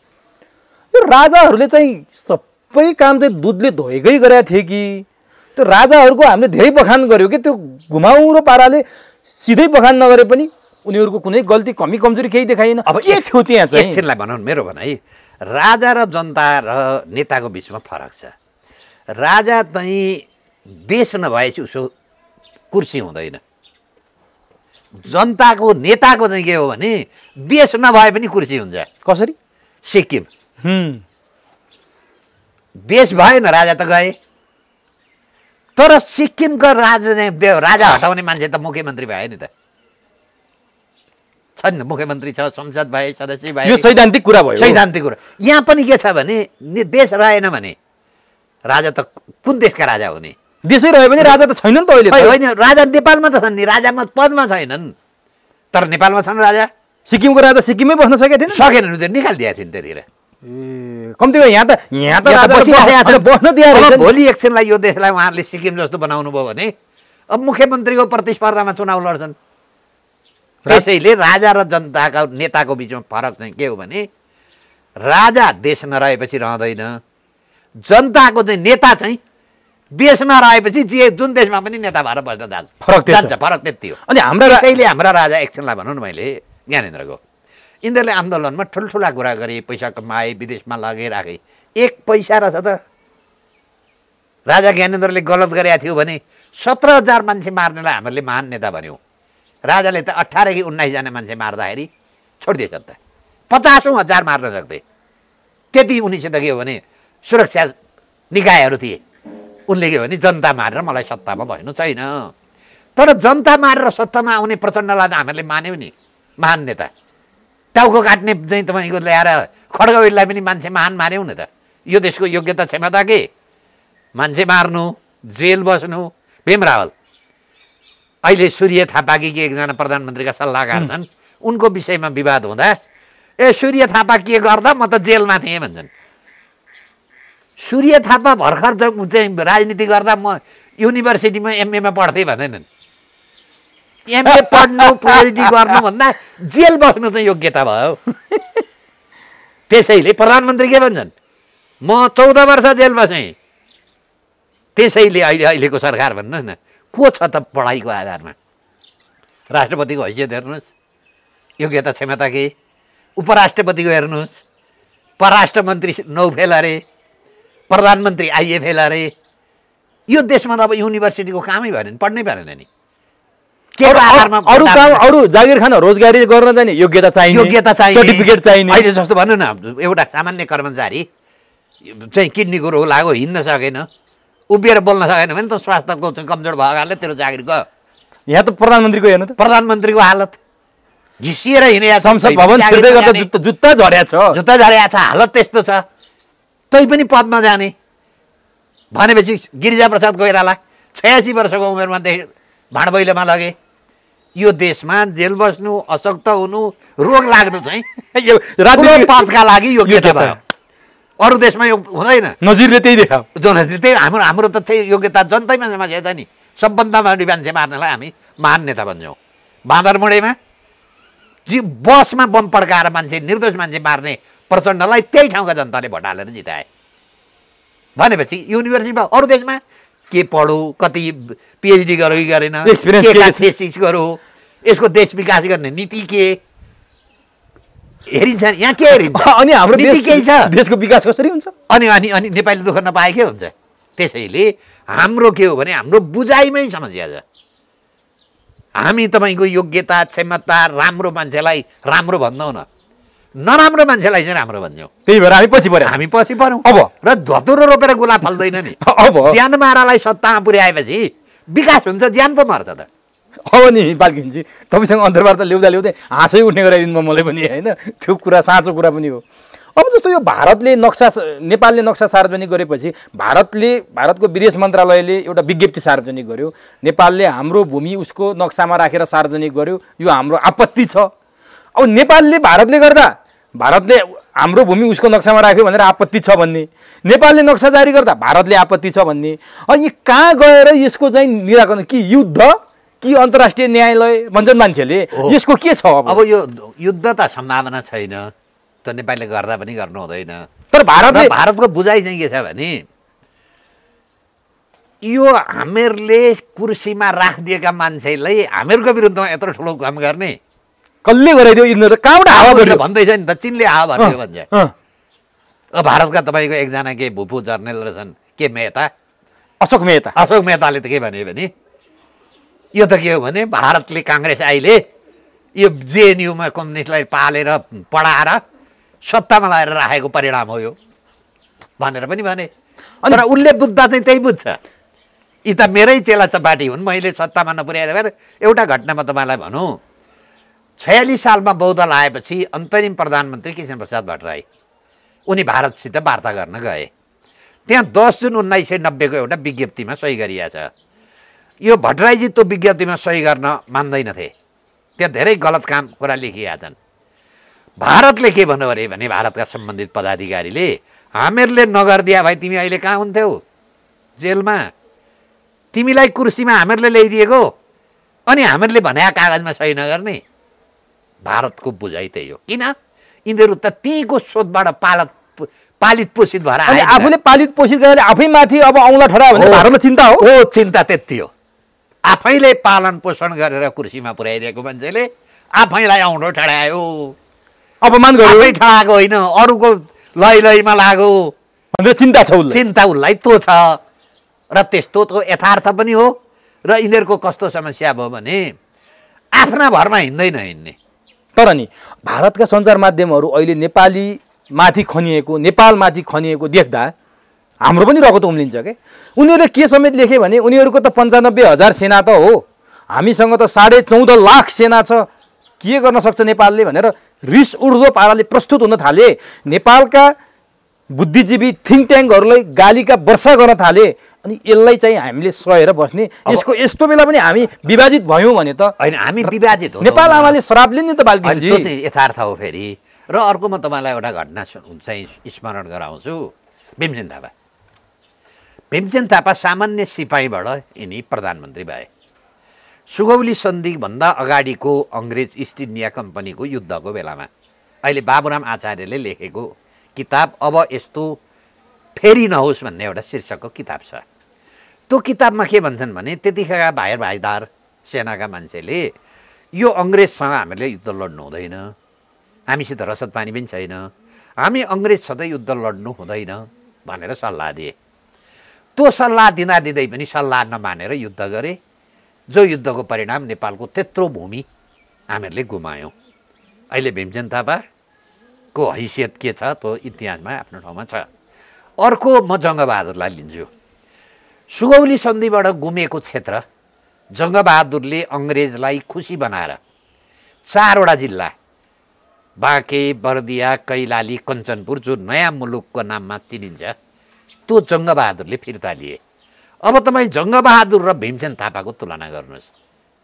यो राजाहरूले चाहिँ सबै काम चाहिँ दुधले धोएकै गरेका थिए कि त्यो राजाहरूको हामीले धेरै बखान गऱ्यौँ कि त्यो घुमाउरो पाराले सिधै बखान नगरे पनि उनीहरूको कुनै गल्ती कमी कमजोरी केही देखाइएन अब के थियो त्यहाँ चाहिँ एकछिनलाई भनौँ मेरो भनाइ राजा र जनता र नेताको बिचमा फरक छ राजा चाहिँ देश नभएपछि उसो कुर्सी हुँदैन जनताको नेताको चाहिँ के हो भने देश नभए पनि कुर्सी हुन्छ कसरी सिक्किम देश भएन राजा त गए तर सिक्किमको राजा राजा हटाउने मान्छे त मुख्यमन्त्री भयो नि त छ नि मुख्यमन्त्री छ संसद भए सदस्य भए यो सैद्धान्तिक कुरा भयो सैद्धान्तिक कुरा यहाँ पनि के छ भने देश रहेन भने राजा त कुन देशका राजा हुने देशै रह्यो भने राजा त छैन नि त अहिले होइन राजा नेपालमा त छन् नि राजामा पदमा छैनन् तर नेपालमा छन् राजा सिक्किमको राजा सिक्किममै बस्न सकेको थिएन सकेनन् निकालिदिएको थियो नि त्यतिखेर कम्तीमा यहाँ त यहाँ त बस्न दिएर भोलि एकछिनलाई यो देशलाई उहाँहरूले सिक्किम जस्तो बनाउनु भयो भने अब मुख्यमन्त्रीको प्रतिस्पर्धामा चुनाव लड्छन् त्यसैले राजा र जनताको नेताको बिचमा फरक चाहिँ के हो भने राजा देश नरहेपछि रहँदैन जनताको चाहिँ नेता चाहिँ देश नरहेपछि जे जुन देशमा पनि नेता भएर बस्न जान्छ फरक जान्छ फरक त्यति हो अनि हाम्रो त्यसैले हाम्रा राजा एकछिनलाई भनौँ न मैले ज्ञानेन्द्रको यिनीहरूले आन्दोलनमा ठुल्ठुला कुरा गरे पैसा कमाए विदेशमा लगेर राखे एक पैसा रहेछ त राजा ज्ञानेन्द्रले गलत गरेका थियो भने सत्र हजार मान्छे मार्नेलाई हामीहरूले महान नेता भन्यौँ राजाले त अठारदेखि उन्नाइसजना मान्छे मार्दाखेरि छोडिदिएछ त पचासौँ हजार मार्न सक्थे त्यति उनीसित के हो भने सुरक्षा निकायहरू थिए उनले के हो भने जनता मारेर मलाई सत्तामा भएन छैन तर जनता मारेर सत्तामा आउने प्रचण्डलाई त हामीहरूले मान्यौँ नि महान नेता टाउको काट्ने चाहिँ तपाईँको ल्याएर खड्गवीरलाई पनि मान्छे महान मार्यो नि त यो देशको योग्यता क्षमता के मान्छे मार्नु जेल बस्नु भीम रावल अहिले सूर्य थापा कि एकजना प्रधानमन्त्रीका सल्लाहकार छन् उनको विषयमा विवाद हुँदा ए सूर्य थापा के गर्दा म त जेलमा थिएँ भन्छन् सूर्य थापा भर्खर चाहिँ राजनीति गर्दा म युनिभर्सिटीमा एमएमा पढ्थेँ भन्दैनन् एमए पढ्नु पिएचडी गर्नुभन्दा जेल बस्नु चाहिँ योग्यता भयो त्यसैले प्रधानमन्त्री के भन्छन् म चौध वर्ष जेल बसेँ त्यसैले अहिले अहिलेको सरकार भन्नुहोस् न को छ त पढाइको आधारमा राष्ट्रपतिको हैसियत हेर्नुहोस् योग्यता क्षमता के उपराष्ट्रपतिको हेर्नुहोस् परराष्ट्र मन्त्री नौ फेल अरे प्रधानमन्त्री आइए अरे यो देशमा त अब युनिभर्सिटीको कामै भएन नि पढ्नै परेन नि अरू काम अरू जागिर खान रोजगारी गर्न जाने योग्यता चाहिने योग्यता चाहिने सर्टिफिकेट चाहिने अहिले जस्तो भन्नु न एउटा सामान्य कर्मचारी चाहिँ किडनीको रोग लाग्यो हिँड्न सकेन उभिएर बोल्न सकेन भने त स्वास्थ्यको चाहिँ कमजोर भएको हालत तेरो जागिर गयो यहाँ त प्रधानमन्त्रीको हेर्नु त प्रधानमन्त्रीको हालत घिसिएर हिँडेर संसद भवन छिर्दै गर्दा जुत्ता जुत्ता झर्या छ जुत्ता झर्या छ हालत त्यस्तो छ तै पनि पदमा जाने भनेपछि गिरिजाप्रसाद कोइराला छयासी वर्षको उमेरमा देखि भाँडबैलोमा लगे यो देशमा जेल बस्नु अशक्त हुनु रोग लाग्नु चाहिँ यो पातका लागि यो योग्यता भयो अरू देशमा यो हुँदैन नजिरले त्यही देखायो जनजिर त्यही हाम्रो हाम्रो त त्यही योग्यता जनतैमा मान्छे छ नि सबभन्दा माडी मान्छे मार्नलाई हामी महान नेता भन्छौँ बाँदरमुडेमा जी बसमा बम पड्काएर मान्छे निर्दोष मान्छे मार्ने प्रचण्डलाई त्यही ठाउँका जनताले भोट हालेर जिताए भनेपछि युनिभर्सिटीमा अरू देशमा के पढौँ कति पिएचडी गरौँ कि गरेन एक्सपिरियन्स गरौ यसको देश विकास गर्ने नीति के हेरिन्छ यहाँ के हेरिन्छ अनि हाम्रो नीति केही छ देशको विकास कसरी हुन्छ अनि अनि अनि नेपाली दुःख नपाएकै हुन्छ त्यसैले हाम्रो के हो भने हाम्रो बुझाइमै समस्या छ हामी तपाईँको योग्यता क्षमता राम्रो मान्छेलाई राम्रो भन्दौँ न नराम्रो मान्छेलाई चाहिँ राम्रो भन्छौँ त्यही भएर हामी पछि पऱ्यौँ हामी पछि पऱ्यौँ अब र धतुरो रोपेर गुलाब फाल्दैन नि अब ज्यान मारालाई सत्तामा पुर्याएपछि विकास हुन्छ ज्यान त मर्छ त अब नि पालकिन्जी तपाईँसँग अन्तर्वार्ता ल्याउँदा ल्याउँदै हाँसै उठ्ने गराइदिनु मलाई पनि होइन त्यो कुरा साँचो कुरा पनि हो अब जस्तो यो भारतले नक्सा नेपालले नक्सा सार्वजनिक गरेपछि भारतले भारतको विदेश मन्त्रालयले एउटा विज्ञप्ति सार्वजनिक गर्यो नेपालले हाम्रो भूमि उसको नक्सामा राखेर सार्वजनिक गर्यो यो हाम्रो आपत्ति छ अब नेपालले भारतले गर्दा भारतले हाम्रो भूमि उसको नक्सामा राख्यो भनेर आपत्ति छ भन्ने नेपालले नक्सा जारी गर्दा भारतले आपत्ति छ भन्ने अनि कहाँ गएर यसको चाहिँ निराकरण कि युद्ध कि अन्तर्राष्ट्रिय न्यायालय भन्छन् मान्छेले यसको के छ अब यो युद्ध त सम्भावना छैन त नेपालले गर्दा पनि गर्नु हुँदैन तर भारतले भारतको बुझाइ चाहिँ के छ भने यो हामीहरूले कुर्सीमा राखिदिएका मान्छेलाई हामीहरूको विरुद्धमा यत्रो ठुलो काम गर्ने कसले गराइदियो यिनीहरू कहाँबाट हावा गरेर भन्दैछ नि त चिनले हावा भन्यो भन्छ भारतका तपाईँको एकजना के भुपू जर्नेल रहेछन् के मेहता अशोक मेहता अशोक मेहताले त के भन्यो भने यो त के हो भने भारतले काङ्ग्रेस अहिले यो जेएनयुमा कम्युनिस्टलाई पालेर पढाएर सत्तामा लगाएर राखेको परिणाम हो यो भनेर पनि भने तर उसले बुझ्दा चाहिँ त्यही बुझ्छ यी त मेरै चेला चपाटी हुन् मैले सत्तामा नपुर्याएर भएर एउटा घटनामा तपाईँलाई भनौँ छयालिस सालमा बौद्ध लगाएपछि अन्तरिम प्रधानमन्त्री कृष्ण प्रसाद भट्टराई उनी भारतसित वार्ता गर्न गए त्यहाँ दस जुन उन्नाइस सय नब्बेको एउटा विज्ञप्तिमा सही गरिएको छ यो भट्टराईजी त्यो विज्ञप्तिमा सही गर्न मान्दैनथे त्यहाँ धेरै गलत काम कुरा लेखिया छन् भारतले के भन्नु अरे भने भारतका सम्बन्धित पदाधिकारीले हामीहरूले नगरिदिया भाइ तिमी अहिले कहाँ हुन्थ्यौ जेलमा तिमीलाई कुर्सीमा हामीहरूले ल्याइदिएको अनि हामीहरूले भने कागजमा सही नगर्ने भारतको बुझाइ त्यही हो किन यिनीहरू त तीको स्रोतबाट पालत पालित पोषित भएर आफूले पालित पोषित गरेर आफै माथि अब औँला ठडा भने भारतमा चिन्ता हो चिन्ता त्यति हो आफैले पालन पोषण गरेर कुर्सीमा पुर्याइदिएको मान्छेले आफैलाई औँठो ठडायो अपमान गर्यो ठडाएको होइन अरूको लै लैमा लाग्यो भनेर चिन्ता छ उसलाई चिन्ता उसलाई त्यो छ र त्यस्तो त यथार्थ पनि हो र यिनीहरूको कस्तो समस्या भयो भने आफ्ना भरमा हिँड्दैन हिँड्ने तर नि भारतका सञ्चार माध्यमहरू अहिले नेपाली माथि खनिएको नेपालमाथि खनिएको देख्दा हाम्रो पनि रगत उम्लिन्छ के उनीहरूले के समेत लेखे भने उनीहरूको त पन्चानब्बे हजार सेना त हो हामीसँग त साढे चौध लाख सेना छ के गर्न सक्छ नेपालले भनेर रिस उर्दो पाराले प्रस्तुत हुन थाले नेपालका बुद्धिजीवी थिङ्क ट्याङ्कहरूलाई गालीका वर्षा गर्न थाले अनि यसलाई चाहिँ हामीले सहेर बस्ने यसको यस्तो बेला पनि हामी विभाजित भयौँ भने त होइन हामी विभाजित नेपाल आमाले श्रापले नि त बाल्टी यथार्थ हो फेरि र अर्को म तपाईँलाई एउटा घटना चाहिँ स्मरण गराउँछु बिमसेन थापा भीमसेन थापा सामान्य सिपाहीबाट यिनी प्रधानमन्त्री भए सुगौली सन्धिभन्दा अगाडिको अङ्ग्रेज इस्ट इन्डिया कम्पनीको युद्धको बेलामा अहिले बाबुराम आचार्यले लेखेको किताब अब यस्तो फेरि नहोस् भन्ने एउटा शीर्षकको किताब छ त्यो किताबमा के भन्छन् भने त्यतिखेरका भाइ भाइदार सेनाका मान्छेले यो अङ्ग्रेजसँग हामीले युद्ध लड्नु हुँदैन हामीसित रसद पानी पनि छैन हामी अङ्ग्रेज छँदै युद्ध लड्नु हुँदैन भनेर सल्लाह दिए त्यो सल्लाह दिँदा दिँदै पनि सल्लाह नमानेर युद्ध गरे जो युद्धको परिणाम नेपालको त्यत्रो भूमि हामीहरूले गुमायौँ अहिले भीमसेन थापाको हैसियत के छ त्यो इतिहासमा आफ्नो ठाउँमा छ अर्को म जङ्गबहादुरलाई लिन्छु सुगौली सन्धिबाट गुमेको क्षेत्र जङ्गबहादुरले अङ्ग्रेजलाई खुसी बनाएर चारवटा जिल्ला बाँके बर्दिया कैलाली कञ्चनपुर जो नयाँ मुलुकको नाममा चिनिन्छ त्यो जङ्गबहादुरले फिर्ता लिए अब तपाईँ जङ्गबहादुर र भीमसेन थापाको तुलना गर्नुहोस्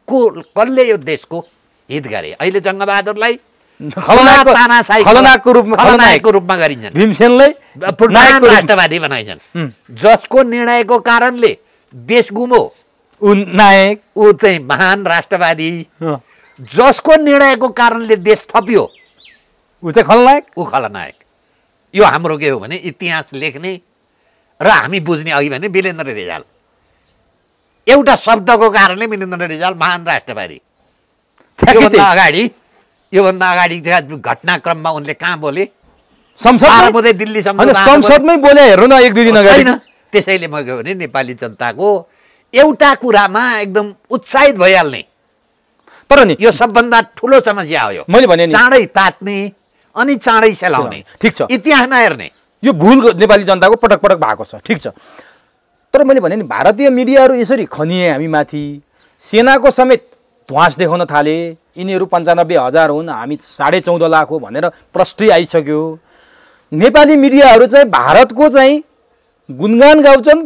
को कसले यो देशको हित गरे अहिले जङ्गबहादुरलाई रूपमा गरिन्छन् राष्ट्रवादी बनाइन्छन् जसको निर्णयको कारणले देश गुमो ऊ नायक ऊ चाहिँ महान राष्ट्रवादी जसको निर्णयको कारणले देश थपियो ऊ चाहिँ खलनायक ऊ खलनायक यो हाम्रो के हो भने इतिहास लेख्ने र हामी बुझ्ने अघि भने वीरेन्द्र रिजाल एउटा शब्दको कारणले वीरेन्द्र रिजाल महान राष्ट्रवादी अगाडि योभन्दा अगाडि घटनाक्रममा उनले कहाँ बोले संसद दिल्ली संसदमै बोले हेर्नु न एक दुई दिन अगाडि त्यसैले म के भने नेपाली जनताको एउटा कुरामा एकदम उत्साहित भइहाल्ने तर नि यो सबभन्दा ठुलो समस्या हो यो मैले भने चाँडै तात्ने अनि चाँडै सेलाउने ठिक छ इतिहास नहेर्ने यो भुल नेपाली जनताको पटक पटक भएको छ ठिक छ तर मैले भने नि भारतीय मिडियाहरू यसरी खनिए हामी माथि सेनाको समेत ध्वास देखाउन थाले यिनीहरू पन्चानब्बे हजार हुन् हामी साढे चौध लाख हो भनेर प्रष्टै आइसक्यो नेपाली मिडियाहरू चाहिँ भारतको चाहिँ गुणगान गाउँछन्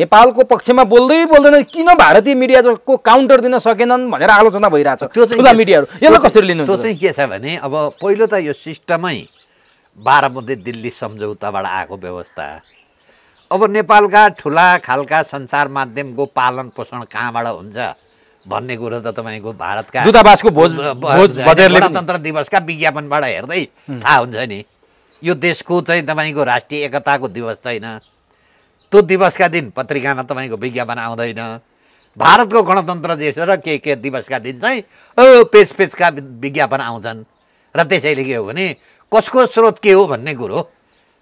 नेपालको पक्षमा बोल्दै बोल्दैन किन भारतीय मिडियाको काउन्टर दिन सकेनन् भनेर आलोचना भइरहेछ त्यो चाहिँ मिडियाहरू यसलाई कसरी लिनु त्यो चाहिँ के छ भने अब पहिलो त यो सिस्टमै बाह्रमध्ये दिल्ली सम्झौताबाट आएको व्यवस्था अब नेपालका ठुला खालका सञ्चार माध्यमको पालन पोषण कहाँबाट हुन्छ भन्ने कुरो त तपाईँको भारतका दूतावासको भोज भोज गणतन्त्र दिवसका विज्ञापनबाट हेर्दै थाहा हुन्छ नि यो देशको चाहिँ तपाईँको राष्ट्रिय एकताको दिवस छैन त्यो दिवसका दिन पत्रिकामा तपाईँको विज्ञापन आउँदैन भारतको गणतन्त्र दिवस र के के दिवसका दिन चाहिँ पेच पेचका विज्ञापन आउँछन् र त्यसैले के हो भने कसको स्रोत के हो भन्ने कुरो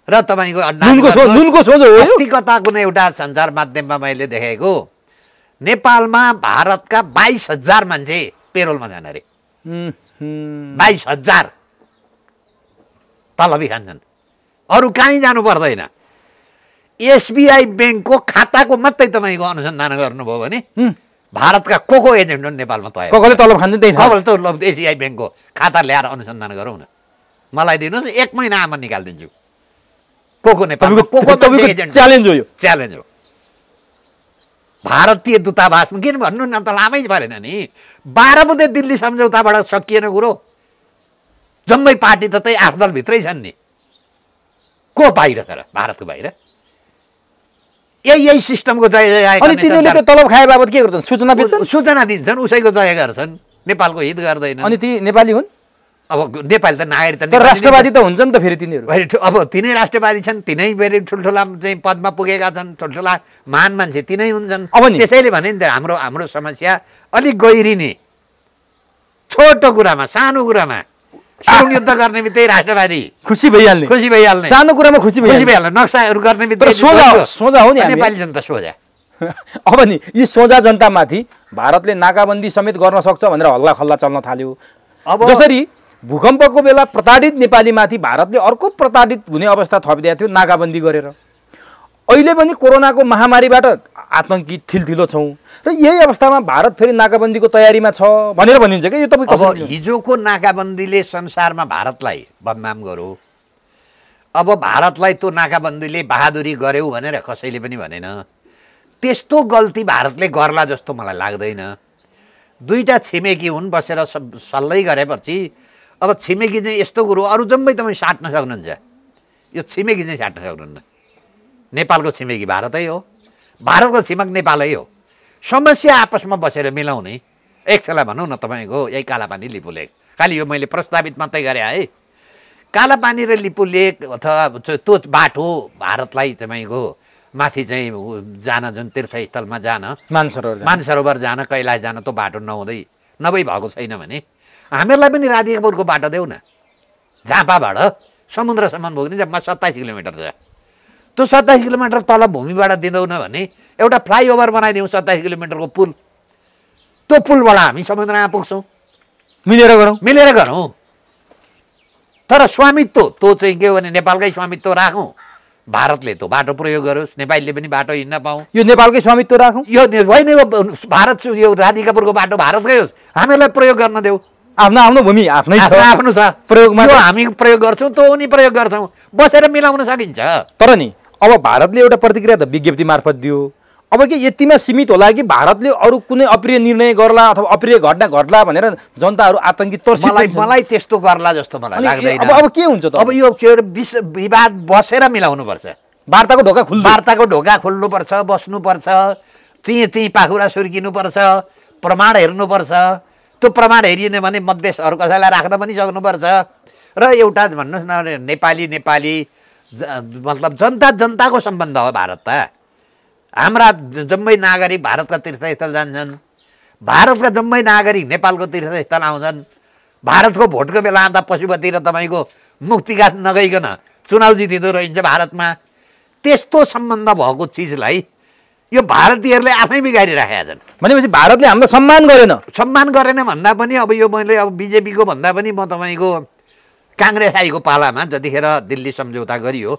र तपाईँको नास्तिकता कुनै एउटा सञ्चार माध्यममा मैले देखेको नेपालमा भारतका बाइस हजार मान्छे पेरोलमा जाने अरे बाइस हजार तलबी खान्छन् अरू कहीँ जानु पर्दैन एसबिआई ब्याङ्कको खाताको मात्रै तपाईँको अनुसन्धान गर्नुभयो भने भारतका को को एजेन्ट हुन् नेपालमा तयार तलब खान्छ एसबिआई ब्याङ्कको खाता ल्याएर अनुसन्धान गरौँ न मलाई दिनुहोस् न एक महिनामा निकालिदिन्छु को को नेपालको च्यालेन्ज हो यो च्यालेन्ज हो भारतीय दूतावासमा किन भन्नु न त लामै परेन नि बाह्र बुधे दिल्ली सम्झौताबाट सकिएन कुरो जम्मै पार्टी त त्यही आठ दलभित्रै छन् नि को बाहिर तर भारतको बाहिर यही यही सिस्टमको जय जय अनि तिनीहरूले त्यो तलब खाए बाबत के गर्छन् सूचना सूचना दिन्छन् उसैको जय गर्छन् नेपालको हित गर्दैन अनि ती नेपाली हुन् अब नेपाली त नागरिक त राष्ट्रवादी त हुन्छ नि त फेरि तिनीहरू अब तिनै राष्ट्रवादी छन् तिनै फेरि ठुल्ठुला चाहिँ पदमा पुगेका छन् ठुल्ठुला महान मान्छे तिनै हुन्छन् अब त्यसैले भने नि त हाम्रो हाम्रो समस्या अलिक गहिरिने छोटो कुरामा सानो कुरामा युद्ध गर्ने बित्तिकै राष्ट्रवादी खुसी भइहाल्ने खुसी भइहाल्ने सानो कुरामा खुसी खुसी भइहाल्ने नक्साहरू गर्ने बित्तिकै सोझा सोझा हो नि नेपाली जनता सोझा अब नि यी सोझा जनतामाथि भारतले नाकाबन्दी समेत गर्न सक्छ भनेर हल्ला खल्ला चल्न थाल्यो अब जसरी भूकम्पको बेला प्रताडित नेपालीमाथि भारतले अर्को प्रताडित हुने अवस्था थपिदिएको थियो नाकाबन्दी गरेर अहिले पनि कोरोनाको महामारीबाट आतङ्की थिलथिलो छौँ र यही अवस्थामा भारत फेरि नाकाबन्दीको तयारीमा छ भनेर भनिन्छ कि यो अब हिजोको नाकाबन्दीले संसारमा भारतलाई बदनाम गर्यो अब भारतलाई त्यो नाकाबन्दीले बहादुरी गर्यो भनेर कसैले पनि भनेन त्यस्तो गल्ती भारतले गर्ला जस्तो मलाई लाग्दैन दुईवटा छिमेकी हुन् बसेर सल्लै गरेपछि अब छिमेकी चाहिँ यस्तो कुरो अरू जम्मै तपाईँ साट्न सक्नुहुन्छ यो छिमेकी चाहिँ साट्न सक्नुहुन्न नेपालको छिमेकी भारतै हो भारतको छिमेक नेपालै हो समस्या आपसमा बसेर मिलाउने एकछला भनौँ न तपाईँको यही कालापानी लिपु लेख खालि यो मैले प्रस्तावित मात्रै गरेँ है कालापानी र लिपु लेख अथवा त्यो बाटो भारतलाई तपाईँको माथि चाहिँ जान जुन तीर्थस्थलमा जान मानसरोवर मानसरोवर जान कैलाश जान त्यो बाटो नहुँदै नभई भएको छैन भने हामीहरूलाई पनि राधिकापुरको बाटो देऊ न झापाबाट समुद्रसम्म भोग्ने जम्मा सत्ताइस किलोमिटर छ त्यो सत्ताइस किलोमिटर तल भूमिबाट दिँदैनौँ भने एउटा फ्लाइओभर बनाइदिउँ सत्ताइस किलोमिटरको पुल त्यो पुलबाट हामी समुद्रमा पुग्छौँ मिलेर गरौँ मिलेर गरौँ तर स्वामित्व तँ चाहिँ के हो भने नेपालकै स्वामित्व राखौँ भारतले त बाटो प्रयोग गरोस् नेपालीले पनि बाटो हिँड्न पाऊँ यो नेपालकै स्वामित्व राखौँ यो होइन यो भारत यो राधिकापुरको बाटो भारतकै होस् हामीहरूलाई प्रयोग गर्न देऊ आफ्नो आफ्नो भूमि आफ्नै छ आफ्नो छ प्रयोगमा हामी प्रयोग गर्छौँ तँ नि प्रयोग गर्छौँ बसेर मिलाउन सकिन्छ तर नि अब भारतले एउटा प्रतिक्रिया त विज्ञप्ति मार्फत दियो अब के यतिमा सीमित होला कि भारतले अरू कुनै अप्रिय निर्णय गर्ला अथवा अप्रिय घटना घट्ला भनेर जनताहरू आतङ्कित मलाई मलाई त्यस्तो गर्ला जस्तो मलाई लाग्दैन अब के हुन्छ त अब यो के अरे विश्व विवाद बसेर मिलाउनुपर्छ वार्ताको ढोका खुल्नु वार्ताको ढोका खोल्नुपर्छ बस्नुपर्छ त्यहीँ त्यहीँ पाखुरा सुर्किनुपर्छ प्रमाण हेर्नुपर्छ त्यो प्रमाण हेरिएन भने मधेस अरू कसैलाई राख्न पनि सक्नुपर्छ र एउटा भन्नुहोस् न नेपाली नेपाली मतलब जनता जनताको सम्बन्ध हो भारत त हाम्रा जम्मै नागरिक भारतका तीर्थस्थल जान्छन् भारतका जम्मै नागरिक नेपालको तीर्थस्थल आउँछन् भारतको भोटको बेला आउँदा पशुपति र तपाईँको मुक्तिघात नगइकन चुनाउ जितिँदो रहन्छ भारतमा त्यस्तो सम्बन्ध भएको चिजलाई यो भारतीयहरूले आफै बिगारिराखेका छन् भनेपछि भारतले हामीलाई सम्मान गरेन सम्मान गरेन भन्दा पनि अब यो मैले अब बिजेपीको भन्दा पनि म तपाईँको काङ्ग्रेस आईको पालामा जतिखेर दिल्ली सम्झौता गरियो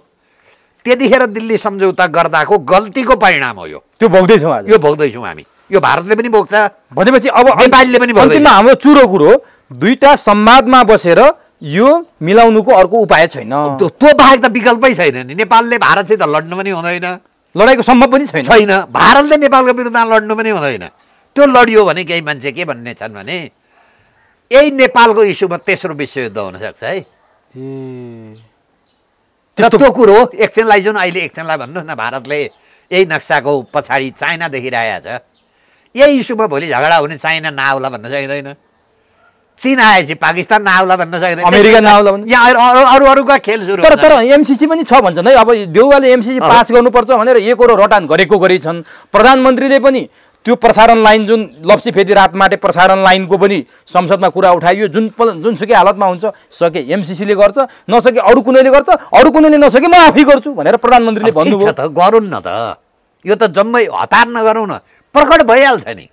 त्यतिखेर दिल्ली सम्झौता गर्दाको गल्तीको परिणाम हो यो त्यो भोग्दैछौँ यो भोग्दैछौँ हामी यो भारतले पनि भोग्छ भनेपछि अब नेपालीले पनि अन्तिममा हाम्रो चुरो कुरो दुईवटा संवादमा बसेर यो मिलाउनुको अर्को उपाय छैन त्यो बाहेक त विकल्पै छैन नि नेपालले भारतसित लड्नु पनि हुँदैन लडाइँको सम्भव पनि छैन छैन भारतले नेपालको विरुद्धमा लड्नु पनि हुँदैन त्यो लडियो भने केही मान्छे के भन्ने छन् भने यही नेपालको इस्युमा तेस्रो विश्वयुद्ध हुनसक्छ है त्यो कुरो एकछिनलाई जुन अहिले एकछिनलाई भन्नुहोस् न भारतले यही नक्साको पछाडि चाइना देखिरहेको छ यही इस्युमा भोलि झगडा हुने चाइना नआउला भन्न सकिँदैन चिन आएपछि पाकिस्तान नआउला भन्न सक्दैन अमेरिका नआउला भन्न यहाँ अरू अरू अरूका खेल सुरु तर तर एमसिसी पनि छ भन्छन् है अब देउवाले एमसिसी पास गर्नुपर्छ भनेर एक एकरो रटान गरेको छन् प्रधानमन्त्रीले पनि त्यो प्रसारण लाइन जुन लप्सी फेदी रात माटे प्रसारण लाइनको पनि संसदमा कुरा उठाइयो जुन जुनसुकै हालतमा हुन्छ सके एमसिसीले गर्छ नसके अरू कुनैले गर्छ अरू कुनैले नसके म आफै गर्छु भनेर प्रधानमन्त्रीले भन्नुभयो त गरौँ न त यो त जम्मै हतार नगरौँ न प्रकट भइहाल्छ नि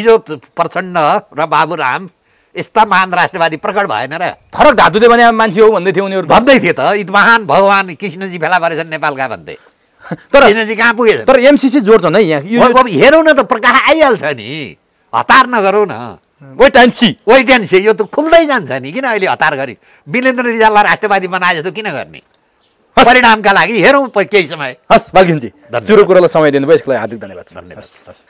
हिजो प्रचण्ड र बाबुराम यस्ता महान राष्ट्रवादी प्रकट भएन र फरक धातुले भने मान्छे हो भन्दै थियो उनीहरू भन्दै थिए त यी महान भगवान् कृष्णजी फेला परेछन् नेपालका भन्दै तर कृष्णजी कहाँ पुगेछ तर एमसिसी जोड्छ नै यहाँ हेरौँ न त प्रकाश आइहाल्छ नि हतार नगरौँ न wait and see wait and see यो त खुल्दै जान्छ नि किन अहिले हतार गरे विरेन्द्र रिजाललाई राष्ट्रवादी बनाए जस्तो किन गर्ने परिणामका लागि हेरौँ केही समय हस् बालकिनजी सुरु कुरोलाई समय दिनुभयो यसको लागि हार्दिक धन्यवाद धन्यवाद हस्